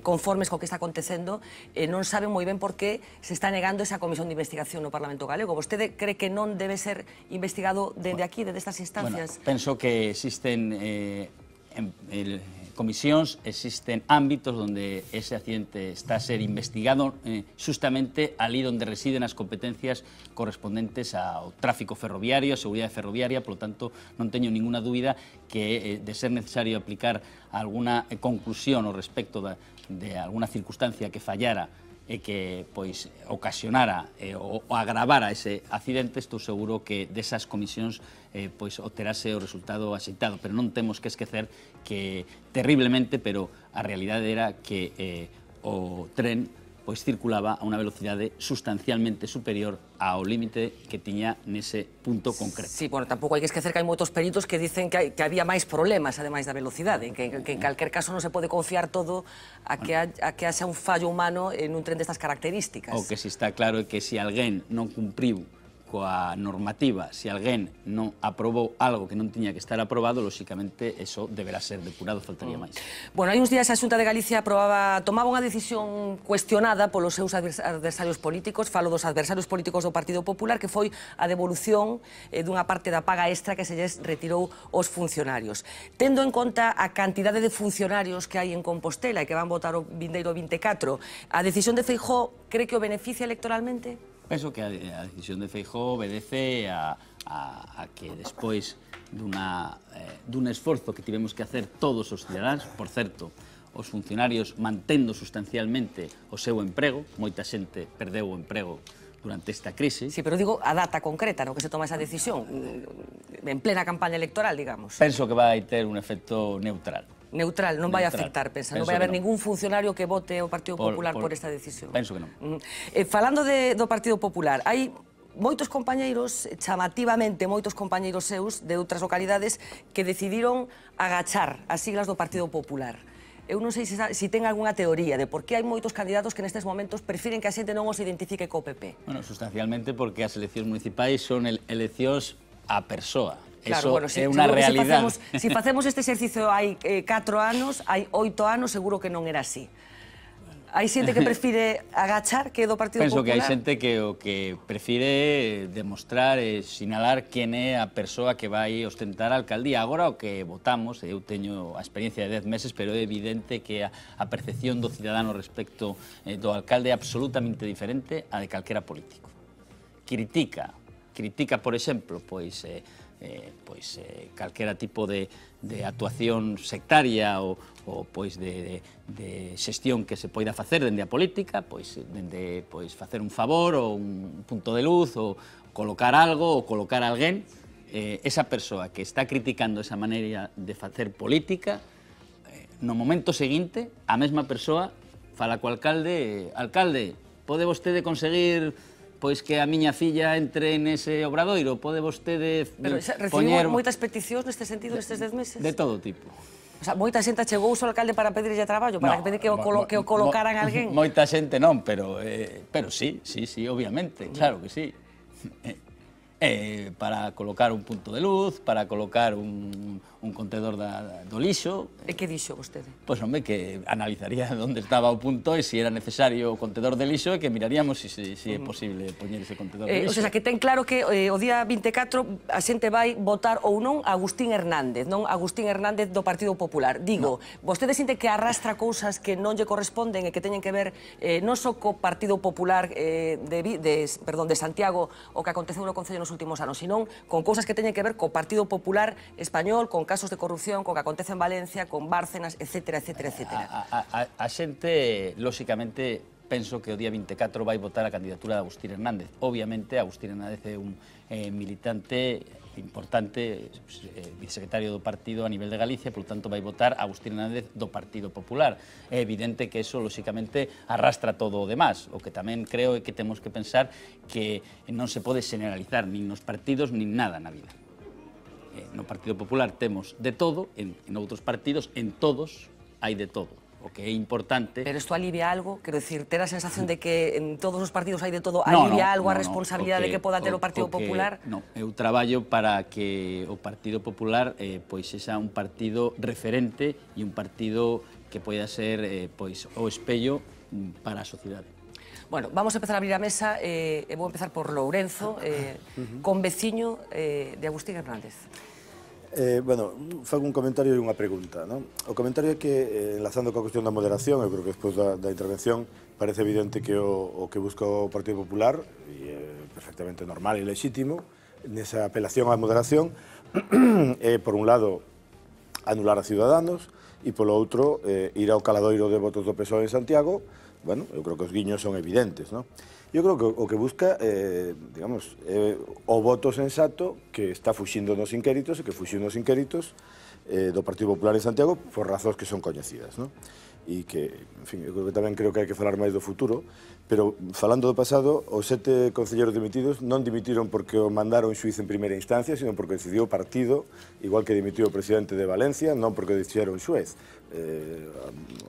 conformes co que está acontecendo, eh, non saben moi ben por que se está negando esa comisión de investigación no Parlamento Galego. Vostede cree que non debe ser investigado dende aquí, dende estas instancias? Bueno, penso que existen... Eh, en, el, comisiones, existen ámbitos donde ese accidente está a ser investigado eh, justamente allí donde residen las competencias correspondientes a tráfico ferroviario, seguridad ferroviaria. Por lo tanto, no tengo ninguna duda que eh, de ser necesario aplicar alguna eh, conclusión o respecto de alguna circunstancia que fallara y que pues ocasionara o agravara ese accidente, estoy seguro que de esas comisiones eh, pois obterase o resultado axeitado, pero non temos que esquecer que terriblemente, pero a realidade era que eh, o tren pois circulaba a unha velocidade sustancialmente superior ao límite que tiña nese punto concreto. Sí, bueno, tampouco hai que esquecer que hai moitos peritos que dicen que, hai, que había máis problemas, ademais da velocidade, que, que en calquer caso non se pode confiar todo a que, a, a que haxa un fallo humano en un tren destas características. O que si está claro é que se si alguén non cumpriu coa normativa, se alguén non aprobou algo que non tiña que estar aprobado, lóxicamente, eso deberá ser depurado, faltaría mm. máis. Bueno, hai uns días a Xunta de Galicia aprobaba, tomaba unha decisión cuestionada polos seus adversarios políticos, falo dos adversarios políticos do Partido Popular, que foi a devolución eh, dunha parte da paga extra que se lles retirou os funcionarios. Tendo en conta a cantidade de funcionarios que hai en Compostela e que van votar o vindeiro 24, a decisión de Feijó cree que o beneficia electoralmente? Penso que a, a decisión de Feijó obedece a, a, a que despois dunha, eh, dun esforzo que tivemos que hacer todos os cidadáns, por certo, os funcionarios mantendo sustancialmente o seu emprego, moita xente perdeu o emprego durante esta crise. Sí, pero digo a data concreta no que se toma esa decisión, en plena campaña electoral, digamos. Penso que vai ter un efecto neutral. Neutral, non vai afectar, pensa. non vai haber ningún funcionario que vote o Partido Popular por, por esta decisión. Penso que non. Mm. Eh, falando de, do Partido Popular, hai moitos compañeiros, chamativamente moitos compañeiros seus de outras localidades que decidiron agachar as siglas do Partido Popular. Eu non sei se, se ten algunha teoría de por que hai moitos candidatos que nestes momentos prefiren que a xente non os identifique co PP. Bueno, sustancialmente porque as eleccións municipais son eleccións a persoa, Claro, Eso bueno, si, é unha realidade. Se facemos, facemos este exercicio hai eh, 4 anos, hai 8 anos, seguro que non era así. Hai xente que prefire agachar que do Partido Penso Popular? Penso que hai xente que o que prefire demostrar e sinalar quen é a persoa que vai ostentar a alcaldía. Agora o que votamos, eu eh, teño a experiencia de 10 meses, pero é evidente que a, a percepción do cidadano respecto eh, do alcalde é absolutamente diferente a de calquera político. Critica, critica, por exemplo, pois... Eh, eh, pois eh, calquera tipo de, de actuación sectaria ou, ou pois de, de, de xestión que se poida facer dende a política, pois dende pois facer un favor ou un punto de luz ou colocar algo ou colocar alguén, eh, esa persoa que está criticando esa maneira de facer política, eh, no momento seguinte, a mesma persoa fala co alcalde, eh, alcalde, pode vostede conseguir pois que a miña filla entre nese obradoiro. Pode vostede Pero, xa, poñer... moitas peticións neste sentido nestes 10 meses? De todo tipo. O sea, moita xente chegou ao alcalde para pedirlle traballo, para no, pedir que o, colo, que o colocaran mo, alguén. Moita xente non, pero, eh, pero sí, sí, sí, obviamente, claro que sí. Eh, para colocar un punto de luz, para colocar un, un contedor da, do lixo. E que dixo vostede? Pois, home, que analizaría onde estaba o punto e se era necesario o contedor de lixo e que miraríamos se si, si, si é posible poñer ese contedor eh, de lixo. Eh, o sea, que ten claro que eh, o día 24 a xente vai votar ou non a Agustín Hernández, non Agustín Hernández do Partido Popular. Digo, no. vostede sinte que arrastra cousas que non lle corresponden e que teñen que ver eh, non só co Partido Popular eh, de, de, perdón, de Santiago o que aconteceu no Concello nos últimos anos, senón con cousas que teñen que ver co Partido Popular Español, con casos de corrupción, co que acontece en Valencia, con Bárcenas, etcétera, etcétera, etcétera. A, a, a, a xente, lóxicamente, penso que o día 24 vai votar a candidatura de Agustín Hernández. Obviamente, Agustín Hernández é un eh, militante importante, eh, vicesecretario do partido a nivel de Galicia, por lo tanto vai votar a Agustín Hernández do Partido Popular. É evidente que eso, lógicamente arrastra todo o demás. O que tamén creo é que temos que pensar que non se pode generalizar nin nos partidos nin nada na vida eh, no Partido Popular temos de todo, en, en outros partidos, en todos, hai de todo. O que é importante... Pero isto alivia algo? Quero dicir, ter a sensación de que en todos os partidos hai de todo, no, alivia no, algo no, a responsabilidade no, que, de que poda ter o, o Partido o que, Popular? No, eu traballo para que o Partido Popular eh, pois sexa un partido referente e un partido que poida ser eh, pois o espello mm, para a sociedade. Bueno, vamos a empezar a abrir a mesa, eh, e vou empezar por Lourenzo, eh, uh -huh. con veciño eh, de Agustín Hernández. Eh, bueno, fago un comentario e unha pregunta. ¿no? O comentario é que, eh, enlazando coa cuestión da moderación, eu creo que despois da, da intervención, parece evidente que o, o que busca o Partido Popular, e é eh, perfectamente normal e legítimo, nesa apelación á moderación, é, eh, por un lado, anular a Ciudadanos, e polo outro, eh, ir ao caladoiro de votos do PSOE en Santiago, bueno, eu creo que os guiños son evidentes, non? Eu creo que o que busca, eh, digamos, o voto sensato que está fuxindo nos inquéritos e que fuxiu nos inquéritos eh, do Partido Popular en Santiago por razóns que son coñecidas, non? e que, en fin, eu creo que tamén creo que hai que falar máis do futuro, pero falando do pasado, os sete concelleiros dimitidos non dimitiron porque o mandaron xuiz en primeira instancia, sino porque decidiu o partido, igual que dimitiu o presidente de Valencia, non porque decidieron xuez. Eh,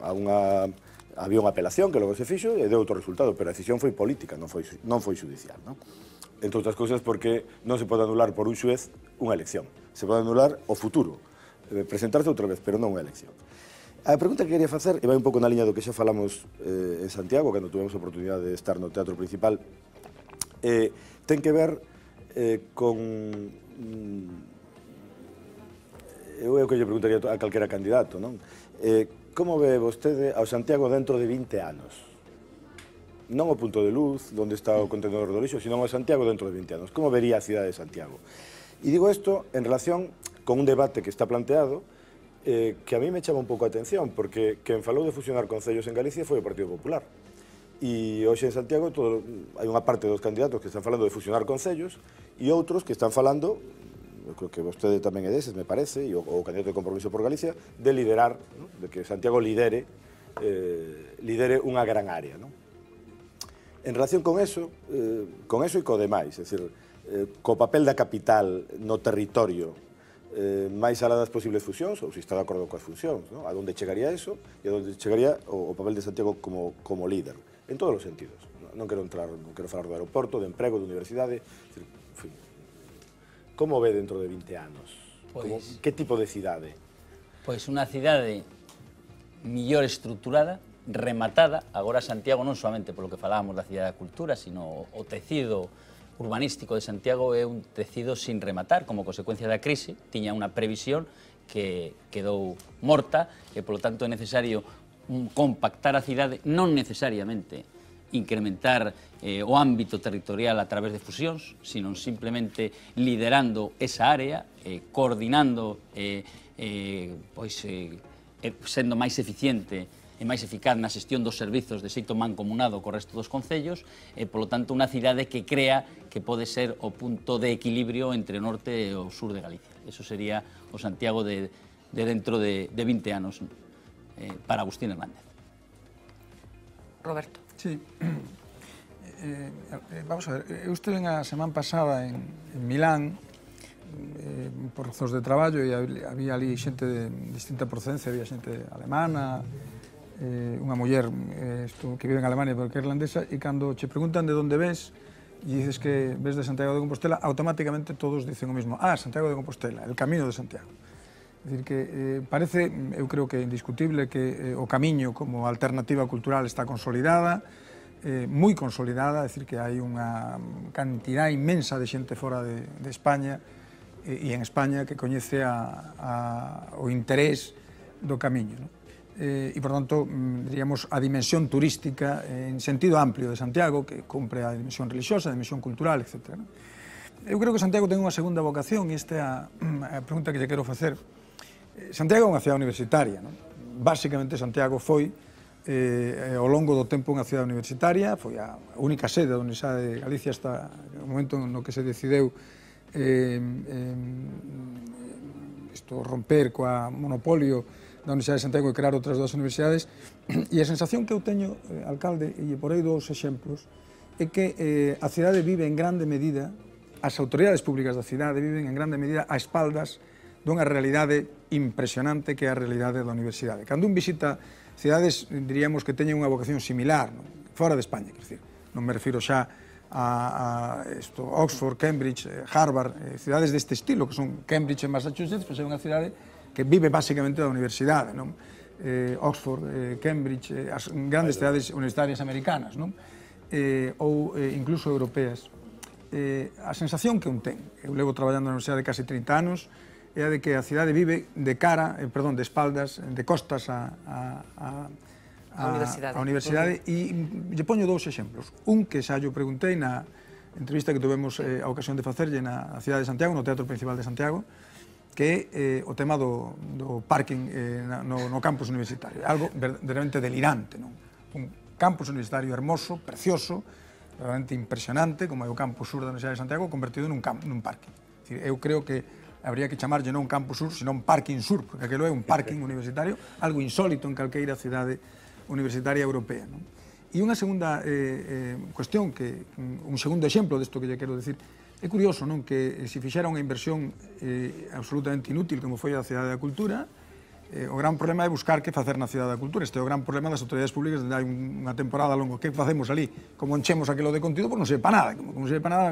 a unha Había unha apelación que logo se fixo e deu outro resultado, pero a decisión foi política, non foi, non foi judicial. Non? Entre outras cousas porque non se pode anular por un xuez unha elección. Se pode anular o futuro, eh, presentarse outra vez, pero non unha elección. A pregunta que quería facer, e vai un pouco na liña do que xa falamos eh, en Santiago, cando tuvemos a oportunidade de estar no Teatro Principal, eh, ten que ver eh, con... Mm, eu é o que lle preguntaría a calquera candidato, non? Eh, Como ve vostede ao Santiago dentro de 20 anos? Non o punto de luz, onde está o contenedor do lixo, sino o Santiago dentro de 20 anos. Como vería a cidade de Santiago? E digo isto en relación con un debate que está planteado eh, que a mí me chama un pouco a atención, porque quen falou de fusionar concellos en Galicia foi o Partido Popular. E hoxe en Santiago todo, hai unha parte dos candidatos que están falando de fusionar concellos e outros que están falando eu creo que vostede tamén é deses, me parece, e o, o candidato de compromiso por Galicia, de liderar, ¿no? de que Santiago lidere, eh, lidere unha gran área. ¿no? En relación con eso, eh, con eso e co demais, é dicir, eh, co papel da capital no territorio eh, máis alá das posibles fusións, ou se está de acordo coas fusións, ¿no? a donde chegaría eso e a donde chegaría o, o papel de Santiago como, como líder, en todos os sentidos. Non quero entrar, non quero falar do aeroporto, de emprego, de universidade, en fin, Como ve dentro de 20 anos? Pois, Como, que tipo de cidade? Pois unha cidade millor estruturada, rematada, agora Santiago non solamente polo que falábamos da cidade da cultura, sino o tecido urbanístico de Santiago é un tecido sin rematar, como consecuencia da crise, tiña unha previsión que quedou morta e, polo tanto, é necesario compactar a cidade, non necesariamente incrementar eh, o ámbito territorial a través de fusións, sino simplemente liderando esa área, eh, coordinando, eh, eh, pois, eh, eh, sendo máis eficiente e máis eficaz na xestión dos servizos de xeito mancomunado co resto dos concellos, e, polo tanto, unha cidade que crea que pode ser o punto de equilibrio entre o norte e o sur de Galicia. Eso sería o Santiago de, de dentro de, de 20 anos eh, para Agustín Hernández. Roberto. Sí. Eh, eh, eh, vamos a ver, eu estive a semana pasada en, en Milán eh, por razóns de traballo e había ali xente de distinta procedencia, había xente alemana, eh, unha muller eh, esto, que vive en Alemania pero que é irlandesa e cando che preguntan de onde ves e dices que ves de Santiago de Compostela, automáticamente todos dicen o mismo, ah, Santiago de Compostela, el camino de Santiago decir, que eh, parece, eu creo que é indiscutible que eh, o camiño como alternativa cultural está consolidada, eh, moi consolidada, decir que hai unha cantidad inmensa de xente fora de, de España eh, e en España que coñece a, a, o interés do camiño. No? Eh, e, por tanto, mm, diríamos, a dimensión turística eh, en sentido amplio de Santiago, que cumpre a dimensión religiosa, a dimensión cultural, etc. Eu creo que Santiago ten unha segunda vocación, e esta é a, a pregunta que lle quero facer Santiago é unha cidade universitaria, non? Básicamente Santiago foi eh, ao longo do tempo unha cidade universitaria, foi a única sede da Universidade de Galicia hasta o momento no que se decideu eh, eh, isto, romper coa monopolio da Universidade de Santiago e crear outras dúas universidades. E a sensación que eu teño, eh, alcalde, e por aí dous exemplos, é que eh, a cidade vive en grande medida, as autoridades públicas da cidade viven en grande medida a espaldas dunha realidade impresionante que é a realidade da universidade. Cando un visita cidades, diríamos que teñen unha vocación similar, non? fora de España, quer dizer, non me refiro xa a, a isto, Oxford, Cambridge, eh, Harvard, eh, cidades deste estilo, que son Cambridge e Massachusetts, pois é unha cidade que vive basicamente da universidade, non? Eh, Oxford, eh, Cambridge, eh, as grandes cidades universitarias americanas, non? Eh, ou eh, incluso europeas. Eh, a sensación que un ten, eu levo traballando na universidade case 30 anos, é a de que a cidade vive de cara, eh, perdón, de espaldas, de costas a, a, a, a, a universidade. A universidade e lle poño dous exemplos. Un que xa lle preguntei na entrevista que tivemos eh, a ocasión de facerlle na cidade de Santiago, no Teatro Principal de Santiago, que é eh, o tema do, do parking eh, no, no campus universitario. Algo verdadeiramente delirante, non? Un campus universitario hermoso, precioso, realmente impresionante, como é o campus sur da Universidade de Santiago, convertido nun, camp, nun parking. eu creo que habría que chamarlle non Campus Sur, senón Parking Sur, porque aquilo é un parking universitario, algo insólito en calqueira cidade universitaria europea. Non? E unha segunda eh, eh, cuestión, que un segundo exemplo disto que lle quero dicir, é curioso non que eh, se fixera unha inversión eh, absolutamente inútil como foi a Cidade da Cultura, eh, o gran problema é buscar que facer na Cidade da Cultura. Este é o gran problema das autoridades públicas, dende hai unha temporada longo, que facemos ali, como enchemos aquilo de contido, pois non se para nada, como, como se para nada,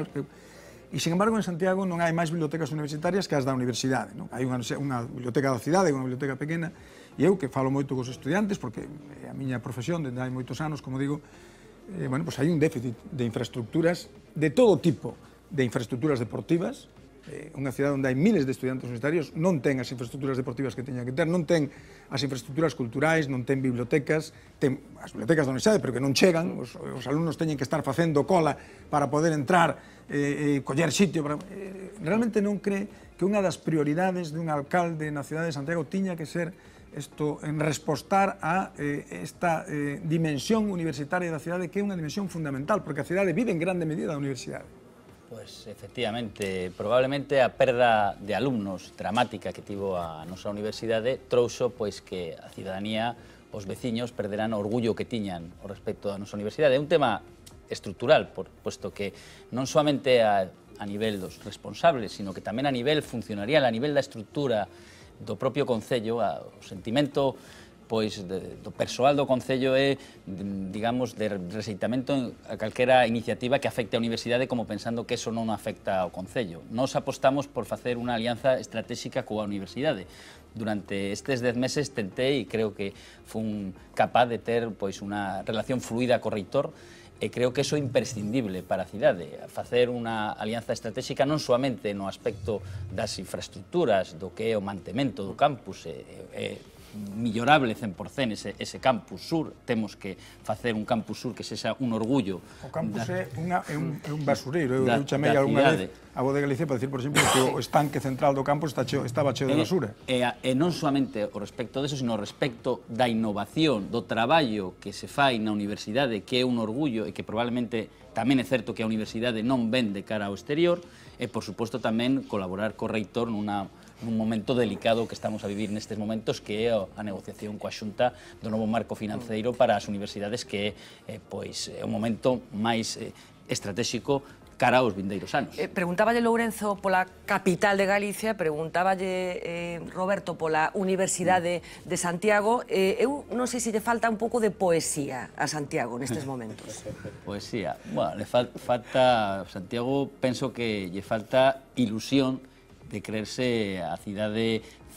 E, sin embargo, en Santiago non hai máis bibliotecas universitarias que as da universidade. Non? Hai unha, unha biblioteca da cidade, unha biblioteca pequena, e eu que falo moito cos estudiantes, porque é a miña profesión, dende hai moitos anos, como digo, eh, bueno, pues hai un déficit de infraestructuras de todo tipo, de infraestructuras deportivas, eh, unha cidade onde hai miles de estudiantes universitarios, non ten as infraestructuras deportivas que teña que ter, non ten as infraestructuras culturais, non ten bibliotecas, ten as bibliotecas da universidade, pero que non chegan, os, os alumnos teñen que estar facendo cola para poder entrar, eh, eh, coller sitio. Para, eh, realmente non cree que unha das prioridades dun alcalde na cidade de Santiago tiña que ser isto en respostar a eh, esta eh, dimensión universitaria da cidade que é unha dimensión fundamental, porque a cidade vive en grande medida da universidade. Pois, efectivamente, probablemente a perda de alumnos dramática que tivo a nosa universidade trouxo pois que a cidadanía, os veciños, perderán o orgullo que tiñan o respecto a nosa universidade. É un tema estructural, por, puesto que non somente a, a nivel dos responsables, sino que tamén a nivel funcionarial, a nivel da estructura do propio Concello, a, o sentimento pois de, do persoal do Concello é, digamos, de reseitamento a calquera iniciativa que afecte a universidade como pensando que eso non afecta ao Concello. Nos apostamos por facer unha alianza estratégica coa universidade. Durante estes dez meses tentei e creo que fun capaz de ter pois unha relación fluida co reitor e creo que eso é imprescindible para a cidade, facer unha alianza estratégica non soamente no aspecto das infraestructuras, do que é o mantemento do campus, e, e, millorable 100% ese, ese campus sur, temos que facer un campus sur que sexa un orgullo. O campus da, é, unha, é, un, é un basureiro, eu, da, eu chamei alguna vez a Bodega Galicia para dicir, por exemplo, que o estanque central do campus está cheo, estaba cheo de basura. E, e, e non somente o respecto deso, sino o respecto da innovación, do traballo que se fai na universidade, que é un orgullo e que probablemente tamén é certo que a universidade non vende cara ao exterior, e, por suposto, tamén colaborar co reitor nunha un momento delicado que estamos a vivir nestes momentos que é a negociación coa Xunta do novo marco financeiro para as universidades que eh, pois é un momento máis eh, estratégico cara aos vindeiros anos. Eh, preguntáballe Lourenzo pola capital de Galicia, preguntáballe eh, Roberto pola Universidade de Santiago. Eh, eu non sei se lle falta un pouco de poesía a Santiago nestes momentos. poesía. Bueno, le fal falta... Santiago penso que lle falta ilusión de creerse a cidade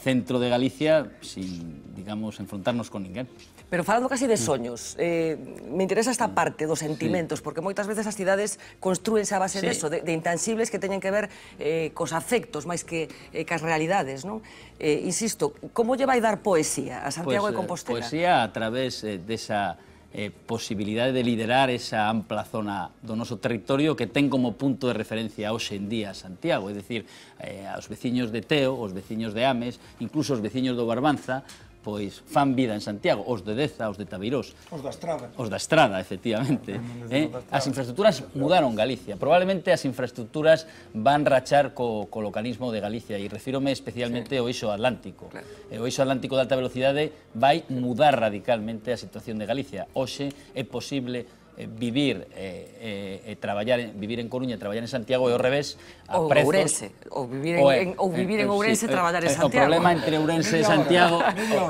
centro de Galicia sin, digamos, enfrontarnos con ninguén. Pero falando casi de soños, mm. eh, me interesa esta mm. parte dos sentimentos, sí. porque moitas veces as cidades construense a base sí. deso, de, de intangibles que teñen que ver eh, cos afectos máis que eh, cas realidades, non? Eh, insisto, como lle vai dar poesía a Santiago pues, pois, de eh, Compostela? Poesía a través eh, desa... De eh, posibilidade de liderar esa ampla zona do noso territorio que ten como punto de referencia hoxe en día Santiago, é dicir, eh, aos veciños de Teo, os veciños de Ames, incluso os veciños do Barbanza, pois fan vida en Santiago, os de Deza, os de Tabirós. Os da Estrada. Os da Estrada, efectivamente. Ah, eh? As infraestructuras mudaron Galicia. Probablemente as infraestructuras van rachar co, co localismo de Galicia e refírome especialmente sí. ao eixo atlántico. Claro. Eh, o eixo atlántico de alta velocidade vai mudar radicalmente a situación de Galicia. Hoxe é posible Eh, vivir eh, eh, e eh, traballar vivir en Coruña traballar en Santiago e o revés a ou prezos, Ourense, ou vivir en, en, ou vivir en eh, Ourense e sí, traballar en Santiago. O problema entre Ourense e Santiago,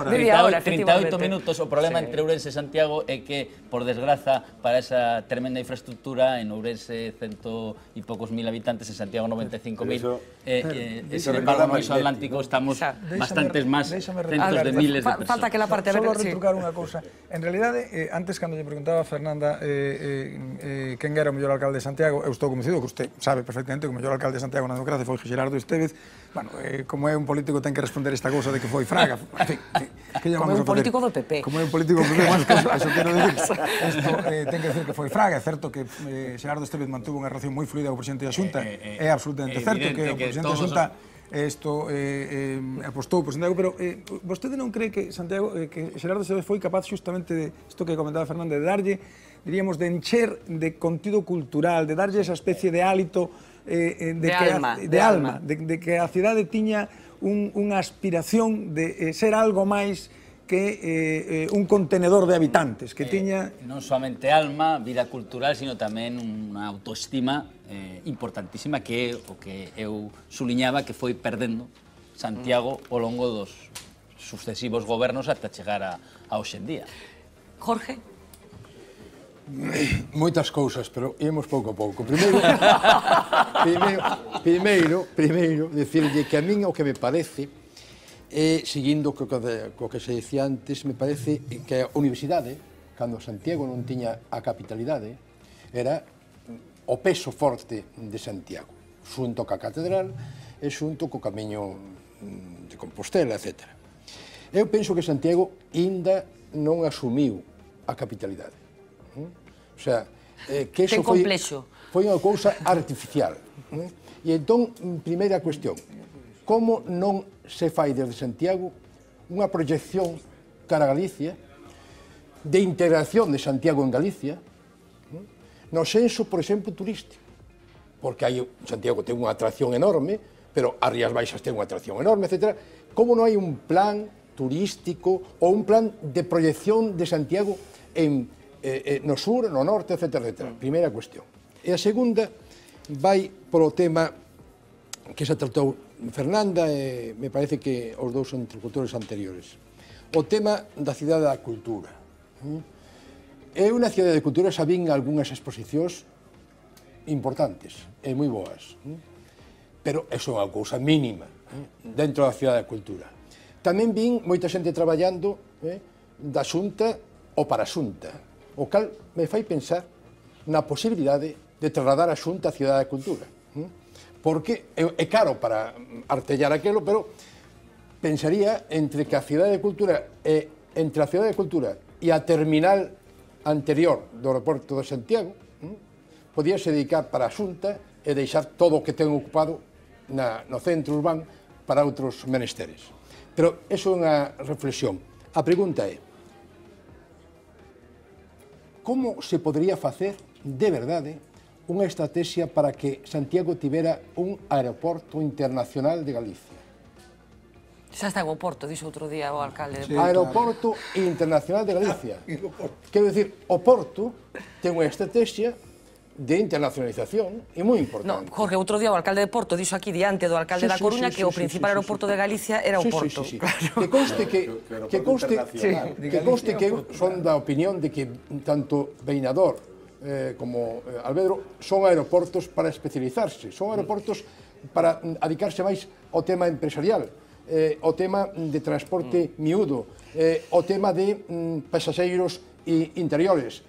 media hora, 38, 38 minutos, o problema sí. entre Ourense e Santiago é que por desgraza para esa tremenda infraestructura en Ourense cento e poucos mil habitantes, en Santiago 95.000 eh, eh, sin embargo, no iso Atlántico estamos xa, bastantes máis centos de miles de personas. Falta que la parte... Solo a ver, retrucar sí. unha cousa. En realidade, eh, eh, antes, cando lle preguntaba a Fernanda eh, eh, eh, quen era o mellor alcalde de Santiago, eu estou convencido que usted sabe perfectamente que o mellor alcalde de Santiago na democracia foi Gerardo Estevez. Bueno, eh, como é un político ten que responder esta cousa de que foi Fraga. En fin, que, que como é un político do PP. Como é un político do PP, bueno, eso, eso quero decir. Esto, eh, ten que decir que foi Fraga. É certo que eh, Gerardo Estevez mantuvo unha relación moi fluida co presidente da Xunta. Eh, eh, é eh, absolutamente eh, certo que, que presidente da Xunta isto eh, eh, apostou por Santiago, pero eh, vostede non cree que Santiago eh, que Xerardo Seobe foi capaz justamente de isto que comentaba Fernando de darlle, diríamos de encher de contido cultural, de darlle esa especie de hálito eh, eh de, de que alma, de, de alma, alma. De, de que a cidade tiña un, unha aspiración de eh, ser algo máis que eh, eh, un contenedor de habitantes, que eh, tiña... Non somente alma, vida cultural, sino tamén unha autoestima eh, importantísima que é o que eu suliñaba que foi perdendo Santiago mm. ao longo dos sucesivos gobernos ata chegar a, a hoxendía. Jorge? Moitas cousas, pero íamos pouco a pouco. Primeiro, primeiro, primeiro, primeiro decirlle que a min o que me parece e seguindo co que, co que se dicía antes, me parece que a universidade, cando Santiago non tiña a capitalidade, era o peso forte de Santiago, xunto ca catedral e xunto co camiño mm, de Compostela, etc. Eu penso que Santiago ainda non asumiu a capitalidade. Mm? O sea, eh, que eso foi, foi unha cousa artificial. Mm? E entón, primeira cuestión, como non se fai desde Santiago unha proyección cara a Galicia, de integración de Santiago en Galicia, no senso, por exemplo, turístico. Porque hai, Santiago ten unha atracción enorme, pero as Rías Baixas ten unha atracción enorme, etc. Como non hai un plan turístico ou un plan de proyección de Santiago en, eh, eh, no sur, no norte, etc. etc. Mm. Primeira cuestión. E a segunda vai polo tema que se tratou Fernanda e eh, me parece que os dous son interlocutores anteriores. O tema da cidade da cultura. ¿Mm? é unha Cidade de Cultura xa vin algunhas exposicións importantes e moi boas. Hm? Pero é unha cousa mínima hm? dentro da Cidade de Cultura. Tamén vin moita xente traballando eh, da xunta ou para a xunta, o cal me fai pensar na posibilidade de trasladar a xunta a Cidade de Cultura. Porque é caro para artellar aquelo, pero pensaría entre que a Cidade de Cultura e entre a Cidade de Cultura e a terminal anterior do aeroporto de Santiago se dedicar para a Xunta e deixar todo o que ten ocupado na, no centro urbano para outros menesteres. Pero eso é unha reflexión. A pregunta é, como se podría facer de verdade unha estrategia para que Santiago tivera un aeroporto internacional de Galicia? Xa está en o Porto, dixo outro día o alcalde. Sí, Aeroporto claro. Internacional de Galicia. Quero dicir, o Porto ten unha estrategia de internacionalización e moi importante. No, Jorge, outro día o alcalde de Porto dixo aquí diante do alcalde sí, da Coruña sí, sí, que o principal aeroporto de Galicia era o Porto. Claro. Que conste que que conste que conste que son da opinión de que tanto Beinador eh, como eh, Albedro son aeroportos para especializarse, son aeroportos para adicarse máis ao tema empresarial eh, o tema de transporte mm. miúdo, eh, o tema de mm, pasaxeiros e interiores.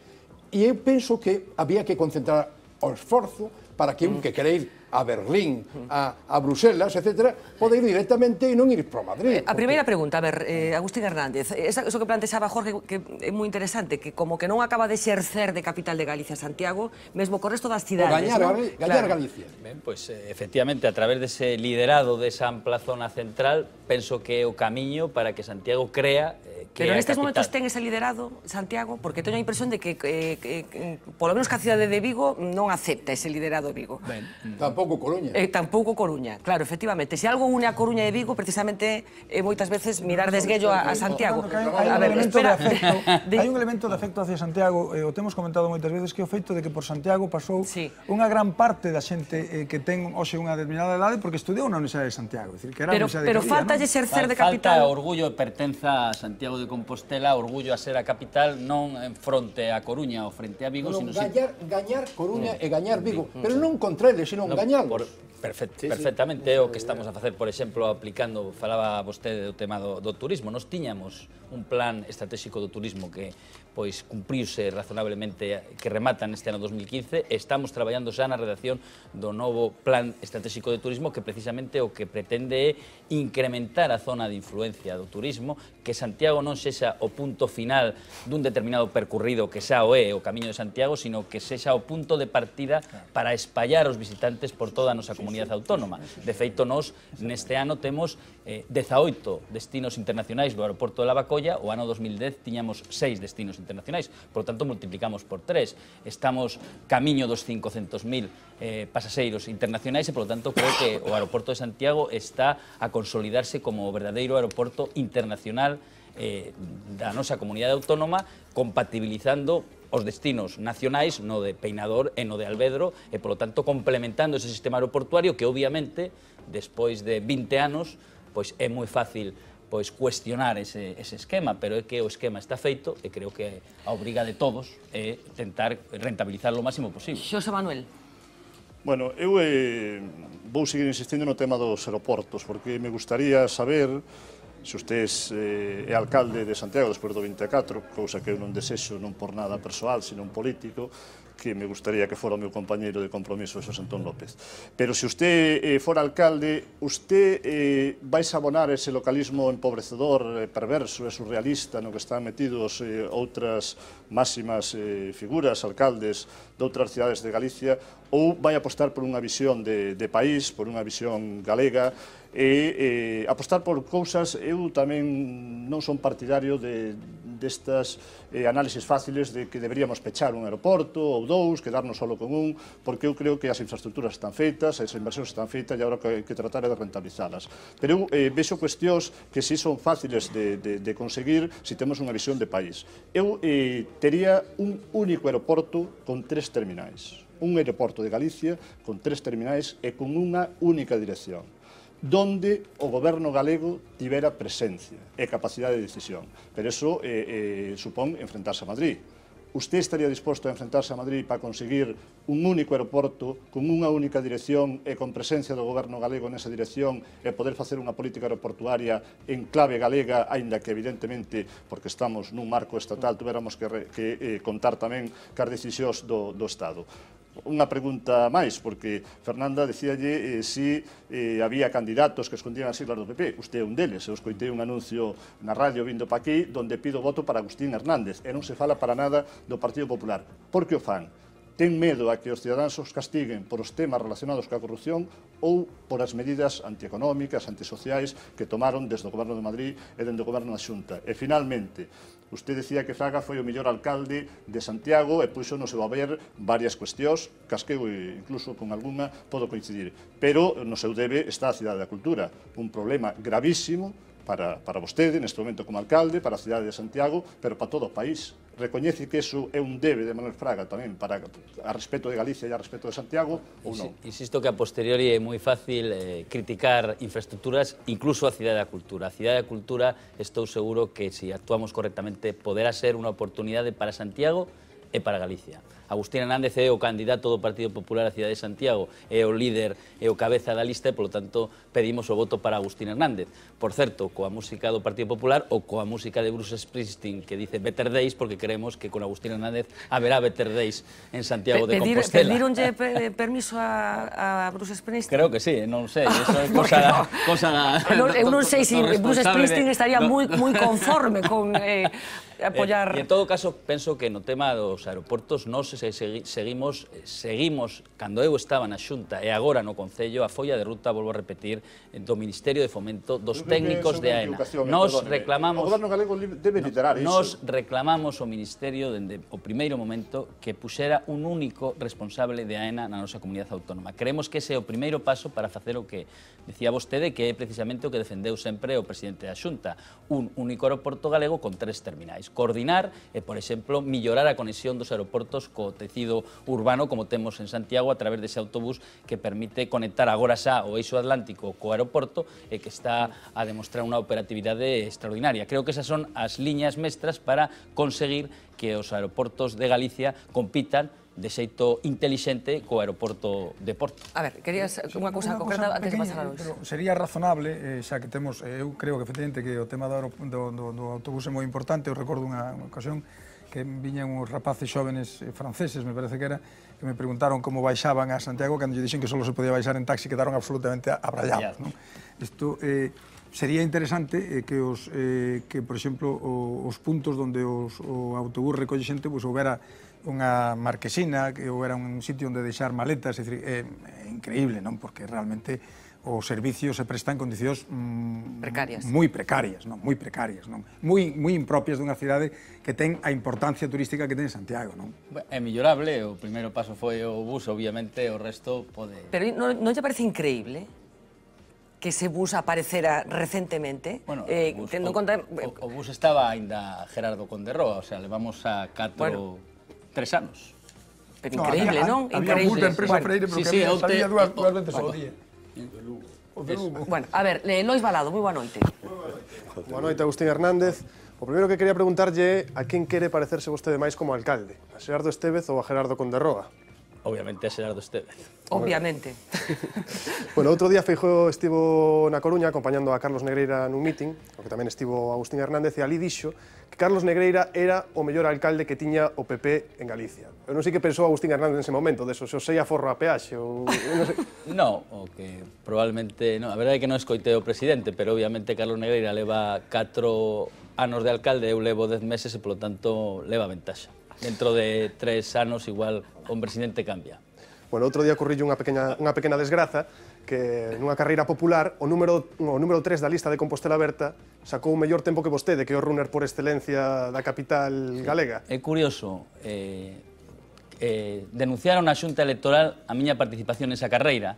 E eu penso que había que concentrar o esforzo para que un mm. que ir a Berlín, a, a Bruselas, etc., pode ir directamente e non ir para Madrid. Eh, a primeira pregunta, a ver, eh, Agustín Hernández, eh, esa, eso que plantexaba Jorge, que é moi interesante, que como que non acaba de xercer de capital de Galicia Santiago, mesmo co resto das cidades. O gañar, ¿no? gañar claro. Galicia. Ben, pois, pues, eh, efectivamente, a través dese de liderado desa de ampla zona central, penso que é o camiño para que Santiago crea que Pero nestes momentos ten ese liderado, Santiago, porque teño a impresión de que, eh, que, que polo menos que a cidade de Vigo non acepta ese liderado Vigo. Ben, tampouco Coruña. E eh, tampouco Coruña, claro, efectivamente. Se algo une a Coruña e Vigo, precisamente, é eh, moitas veces mirar desguello a, a Santiago. Hay, un, a ver, Afecto, de... Hai un elemento de afecto hacia Santiago, eh, o temos comentado moitas veces, que é o feito de que por Santiago pasou sí. unha gran parte da xente eh, que ten hoxe unha determinada edade porque estudiou na Universidade de Santiago. Decir, que era pero pero falta ser ser de capital. Falta orgullo e pertenza a Santiago de Compostela, orgullo a ser a capital non en fronte a Coruña ou frente a Vigo, pero sino... Gañar, gañar Coruña mm. e gañar Vigo, mm. pero non contra eles, sino no, gañar engañamos. Por, perfect, sí, perfectamente sí, o que estamos a facer, por exemplo, aplicando, falaba vostede do tema do, do turismo, nos tiñamos un plan estratégico do turismo que pois cumpriuse razonablemente que remata neste ano 2015 estamos traballando xa na redacción do novo plan estratégico de turismo que precisamente o que pretende é incrementar a zona de influencia do turismo que Santiago non sexa o punto final dun determinado percurrido que xa o é o Camiño de Santiago sino que sexa o punto de partida para espallar os visitantes por toda a nosa comunidade autónoma de feito nos neste ano temos eh, 18 destinos internacionais do aeroporto de Lavaco colla, o ano 2010 tiñamos seis destinos internacionais, por tanto multiplicamos por tres. Estamos camiño dos 500.000 eh, pasaxeiros internacionais e, por tanto, creo que o aeroporto de Santiago está a consolidarse como o verdadeiro aeroporto internacional eh, da nosa comunidade autónoma compatibilizando os destinos nacionais no de Peinador e no de Albedro e, polo tanto, complementando ese sistema aeroportuario que, obviamente, despois de 20 anos, pois é moi fácil pois cuestionar ese, ese esquema, pero é que o esquema está feito e creo que a obriga de todos é tentar rentabilizar o máximo posible. Xosa Manuel. Bueno, eu eh, vou seguir insistindo no tema dos aeroportos, porque me gustaría saber se usted eh, é alcalde de Santiago despois do 24, cousa que eu non desexo non por nada persoal, sino un político, que me gustaría que fora o meu compañeiro de compromiso, Xosé Antón López. Pero se usted eh, fora alcalde, usted eh, a abonar ese localismo empobrecedor, eh, perverso e surrealista no que están metidos eh, outras máximas eh, figuras, alcaldes de outras cidades de Galicia, ou vai apostar por unha visión de, de país, por unha visión galega, e eh, apostar por cousas, eu tamén non son partidario de destas eh, análises fáciles de que deberíamos pechar un aeroporto ou dous, quedarnos solo con un, porque eu creo que as infraestructuras están feitas, as inversións están feitas e agora que que tratar é de rentabilizalas. Pero eu eh, vexo cuestións que si son fáciles de, de, de conseguir se si temos unha visión de país. Eu eh, tería un único aeroporto con tres terminais un aeroporto de Galicia con tres terminais e con unha única dirección donde o goberno galego tivera presencia e capacidade de decisión. Pero eso eh, eh, supón enfrentarse a Madrid. Usted estaría disposto a enfrentarse a Madrid para conseguir un único aeroporto con unha única dirección e con presencia do goberno galego nesa dirección e poder facer unha política aeroportuaria en clave galega, aínda que evidentemente, porque estamos nun marco estatal, tuveramos que, re, que eh, contar tamén cas decisións do, do Estado unha pregunta máis, porque Fernanda decíalle eh, si eh, había candidatos que escondían as siglas do PP. Usted é un deles, eu escoitei un anuncio na radio vindo pa aquí donde pido voto para Agustín Hernández e non se fala para nada do Partido Popular. Por que o fan? Ten medo a que os cidadáns os castiguen por os temas relacionados coa corrupción ou por as medidas antieconómicas, antisociais que tomaron desde o Goberno de Madrid e dende o Goberno da Xunta. E finalmente, Usted decía que Fraga foi o mellor alcalde de Santiago e puxo no seu haber varias cuestións, casqueo e eh, incluso con algunha podo coincidir. Pero no seu debe está a Cidade da Cultura, un problema gravísimo para, para vostede, neste momento como alcalde, para a cidade de Santiago, pero para todo o país. Recoñece que iso é un debe de Manuel Fraga tamén para a respeto de Galicia e a respeto de Santiago ou non? Insisto que a posteriori é moi fácil eh, criticar infraestructuras, incluso a Cidade da Cultura. A Cidade da Cultura estou seguro que se si actuamos correctamente poderá ser unha oportunidade para Santiago e para Galicia. Agustín Hernández é o candidato do Partido Popular a Cidade de Santiago, é o líder, é o cabeza da lista e, polo tanto, pedimos o voto para Agustín Hernández. Por certo, coa música do Partido Popular ou coa música de Bruce Springsteen que dice Better Days, porque creemos que con Agustín Hernández haberá Better Days en Santiago de Pedir, Compostela. Pedironlle un eh, permiso a, a Bruce Springsteen? Creo que sí, eh, non sei, eso é cosa... No. cosa eu non sei se Bruce Springsteen estaría moi moi conforme con... Eh, apoyar... Eh, e en todo caso, penso que no tema dos aeroportos nós se, se, seguimos, seguimos, cando eu estaba na Xunta e agora no Concello, a folla de ruta, volvo a repetir, do Ministerio de Fomento, dos técnicos de AENA. Nos reclamamos... O goberno galego debe literar iso. Nos reclamamos o Ministerio, dende o primeiro momento, que puxera un único responsable de AENA na nosa comunidade autónoma. Creemos que ese é o primeiro paso para facer o que decía vostede, que é precisamente o que defendeu sempre o presidente da Xunta, un único aeroporto galego con tres terminais regionais, coordinar e, eh, por exemplo, millorar a conexión dos aeroportos co tecido urbano como temos en Santiago a través dese autobús que permite conectar agora xa o eixo atlántico co aeroporto e que está a demostrar unha operatividade extraordinaria. Creo que esas son as liñas mestras para conseguir que os aeroportos de Galicia compitan de xeito intelixente co aeroporto de Porto. A ver, querías unha cousa concreta antes de pasar a luz. Sería razonable, eh, xa que temos, eh, eu creo que efectivamente que o tema do, do, do, do autobús é moi importante, eu recordo unha, unha ocasión que viñan uns rapaces xóvenes eh, franceses, me parece que era, que me preguntaron como baixaban a Santiago, cando lle dixen que só se podía baixar en taxi, quedaron absolutamente abrallados. Non? Isto, eh, sería interesante eh, que, os, eh, que, por exemplo, o, os puntos onde os, o autobús recolle xente, pois, pues, houbera unha marquesina, que era un sitio onde deixar maletas, é, dicir, é, é increíble, non? Porque realmente os servicios se prestan en condicións mm, precarias. moi precarias, non? Moi precarias, non? Moi moi impropias dunha cidade que ten a importancia turística que ten Santiago, non? É mellorable, o primeiro paso foi o bus, obviamente, o resto pode Pero non non lle parece increíble? que ese bus aparecera recentemente, bueno, eh, bus, tendo en conta... O, o bus estaba ainda Gerardo Conderroa, o sea, levamos a catro... Bueno, tres anos. Pero increíble, no, non? Había, increíble. Había empresa bueno, Freire, pero sí, que sí, había, te, dúas, dúas veces ao día. Bueno, a ver, Lois Balado, moi boa noite. Boa noite, Agustín Hernández. O primeiro que quería preguntarlle a quen quere parecerse vostede máis como alcalde, a Xerardo Estevez ou a Gerardo Conderroa? Obviamente, de Estevez. Obviamente. bueno, outro día Feijóo estivo na Coruña acompañando a Carlos Negreira nun meeting, o que tamén estivo Agustín Hernández, e ali dixo que Carlos Negreira era o mellor alcalde que tiña o PP en Galicia. Eu non sei que pensou Agustín Hernández nese momento, de eso, se o sei a forro a peaxe, ou... non, sei... no, o que probablemente... No, a verdade é que non escoitei o presidente, pero obviamente Carlos Negreira leva 4 anos de alcalde, eu levo 10 meses e, polo tanto, leva ventaxa. Dentro de 3 anos, igual un presidente cambia. Bueno, outro día corrillo unha pequena, unha pequena desgraza que nunha carreira popular o número, o número 3 da lista de Compostela Aberta sacou o mellor tempo que vostede, que é o runner por excelencia da capital galega. É curioso, eh, eh, denunciaron a xunta electoral a miña participación nesa carreira,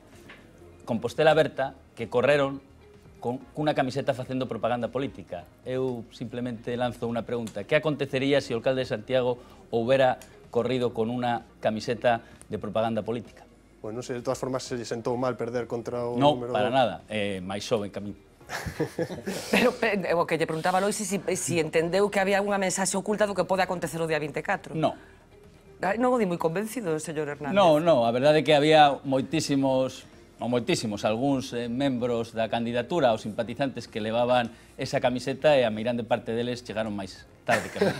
Compostela Aberta que correron con cunha camiseta facendo propaganda política. Eu simplemente lanzo unha pregunta. Que acontecería se o alcalde de Santiago houbera corrido con una camiseta de propaganda política. Bueno, sei, de todas formas se sentou mal perder contra o no, número... No, para dos. nada, eh, máis xoven que a mí. pero, eh, o que lle preguntaba Lois, si, si entendeu que había unha mensaxe oculta do que pode acontecer o día 24. No. Non o di moi convencido, señor Hernández. No, no, a verdade é que había moitísimos ou moitísimos, algúns eh, membros da candidatura ou simpatizantes que levaban esa camiseta e a meirande parte deles chegaron máis tarde que a mí.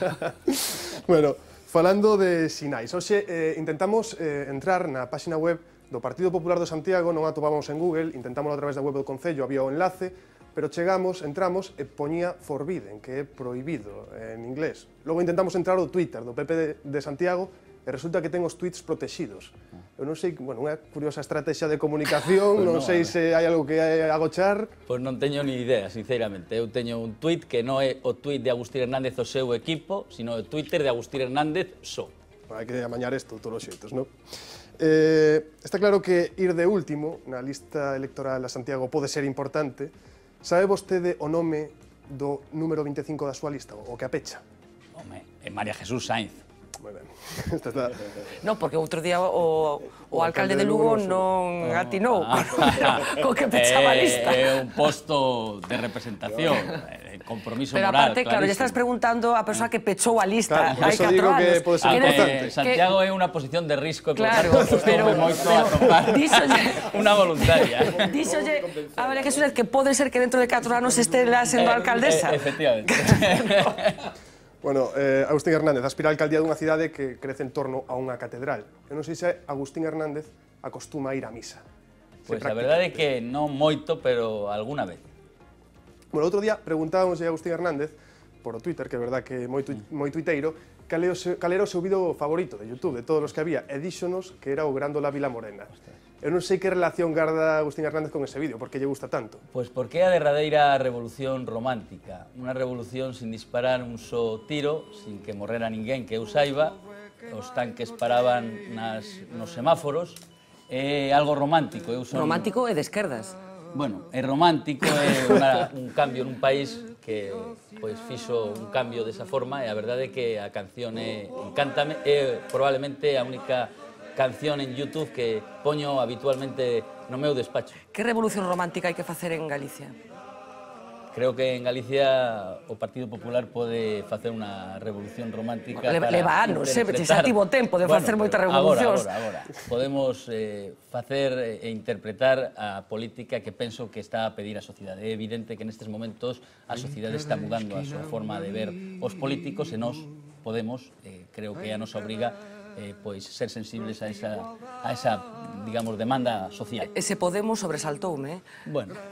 bueno, Falando de sinais, hoxe eh, intentamos eh, entrar na páxina web do Partido Popular de Santiago, non a en Google, intentámoslo a través da web do Concello, había o enlace, pero chegamos, entramos e poñía forbidden, que é prohibido en inglés. Logo intentamos entrar ao Twitter do PP de, de Santiago e resulta que ten os tweets protegidos. Eu non sei, bueno, unha curiosa estrategia de comunicación, pues non, no, sei eh. se hai algo que agochar. Pois pues non teño ni idea, sinceramente. Eu teño un tuit que non é o tuit de Agustín Hernández o seu equipo, sino o Twitter de Agustín Hernández só. So. Hai que amañar isto todos os xeitos, non? Eh, está claro que ir de último na lista electoral a Santiago pode ser importante. Sabe vostede o nome do número 25 da súa lista, o que apecha? Home, é María Jesús Sainz. No, porque otro día o, alcalde, de Lugo, No atinó non ah. atinou que pechaba eh, lista. É eh, un posto de representación, eh, compromiso Pero aparte, claro, ya estás preguntando a persona que pechou a lista claro, eso digo Que pode ser ah, importante. Santiago es una posición de risco, claro, pero, moito a unha voluntaria. Díxolle a María Jesús que puede ser que dentro de cuatro años esté la sendo alcaldesa. efectivamente. Bueno, eh, Agustín Hernández, aspira a alcaldía dunha cidade que crece en torno a unha catedral. Eu non sei se Agustín Hernández acostuma a ir a misa. Pois pues a verdade é que non moito, pero alguna vez. Bueno, outro día preguntábamos a Agustín Hernández por o Twitter, que é verdad que é moi, tu, mm. moi tuiteiro, cal era o seu vídeo favorito de YouTube, de todos os que había, e díxonos que era o Grandola Vila Morena. Hostia. Eu non sei que relación garda Agustín Hernández con ese vídeo, porque lle gusta tanto. Pois porque é a derradeira revolución romántica, unha revolución sin disparar un só tiro, sin que morrera ninguén que eu saiba, os tanques paraban nas, nos semáforos, é algo romántico. Eu son... Romántico e de esquerdas. Bueno, é romántico, é una, un cambio nun país que pois fixo un cambio desa forma e a verdade é que a canción é Encántame é probablemente a única canción en Youtube que poño habitualmente no meu despacho. Que revolución romántica hai que facer en Galicia? Creo que en Galicia o Partido Popular pode facer unha revolución romántica Le, para Leva anos, eh, xa tivo tempo de facer moitas revolucións. Agora, agora, agora. Podemos eh, facer eh, e interpretar a política que penso que está a pedir a sociedade. É evidente que nestes momentos a sociedade está mudando a súa forma de ver os políticos e nós podemos, eh, creo que a nosa obriga eh, pois ser sensibles a esa, a esa, digamos, demanda social. Ese Podemos sobresaltoume. Eh. Bueno.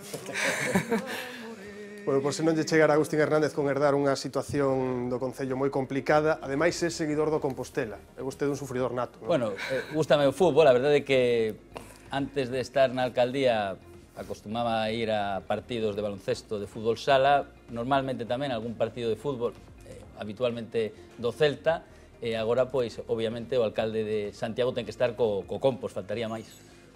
Bueno, por se non lle chegar a Agustín Hernández con herdar unha situación do Concello moi complicada, ademais é seguidor do Compostela, é vostede un sufridor nato. Non? Bueno, eh, gustame o fútbol, a verdade é que antes de estar na alcaldía acostumaba a ir a partidos de baloncesto, de fútbol sala, normalmente tamén algún partido de fútbol, eh, habitualmente do Celta, E agora, pois, obviamente, o alcalde de Santiago ten que estar co, co compos, faltaría máis.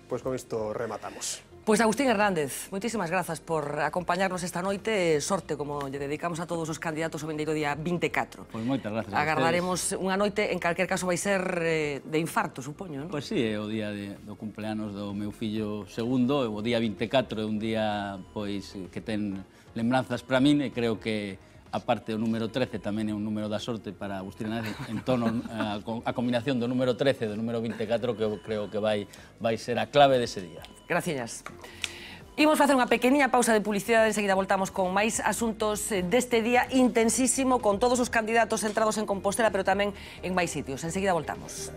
Pois con isto rematamos. Pois Agustín Hernández, moitísimas grazas por acompañarnos esta noite. Sorte, como lle dedicamos a todos os candidatos o vendeiro día 24. Pois moitas grazas Agardaremos unha noite, en calquer caso vai ser eh, de infarto, supoño, non? Pois sí, é o día de, do cumpleanos do meu fillo segundo, o día 24 é un día pois que ten lembranzas para min e creo que aparte o número 13 tamén é un número da sorte para Agustín en entón a, a combinación do número 13 e do número 24 que creo que vai vai ser a clave dese día. Graciñas. Imos facer unha pequeniña pausa de publicidade, enseguida voltamos con máis asuntos eh, deste día intensísimo con todos os candidatos centrados en Compostela, pero tamén en máis sitios. Enseguida voltamos.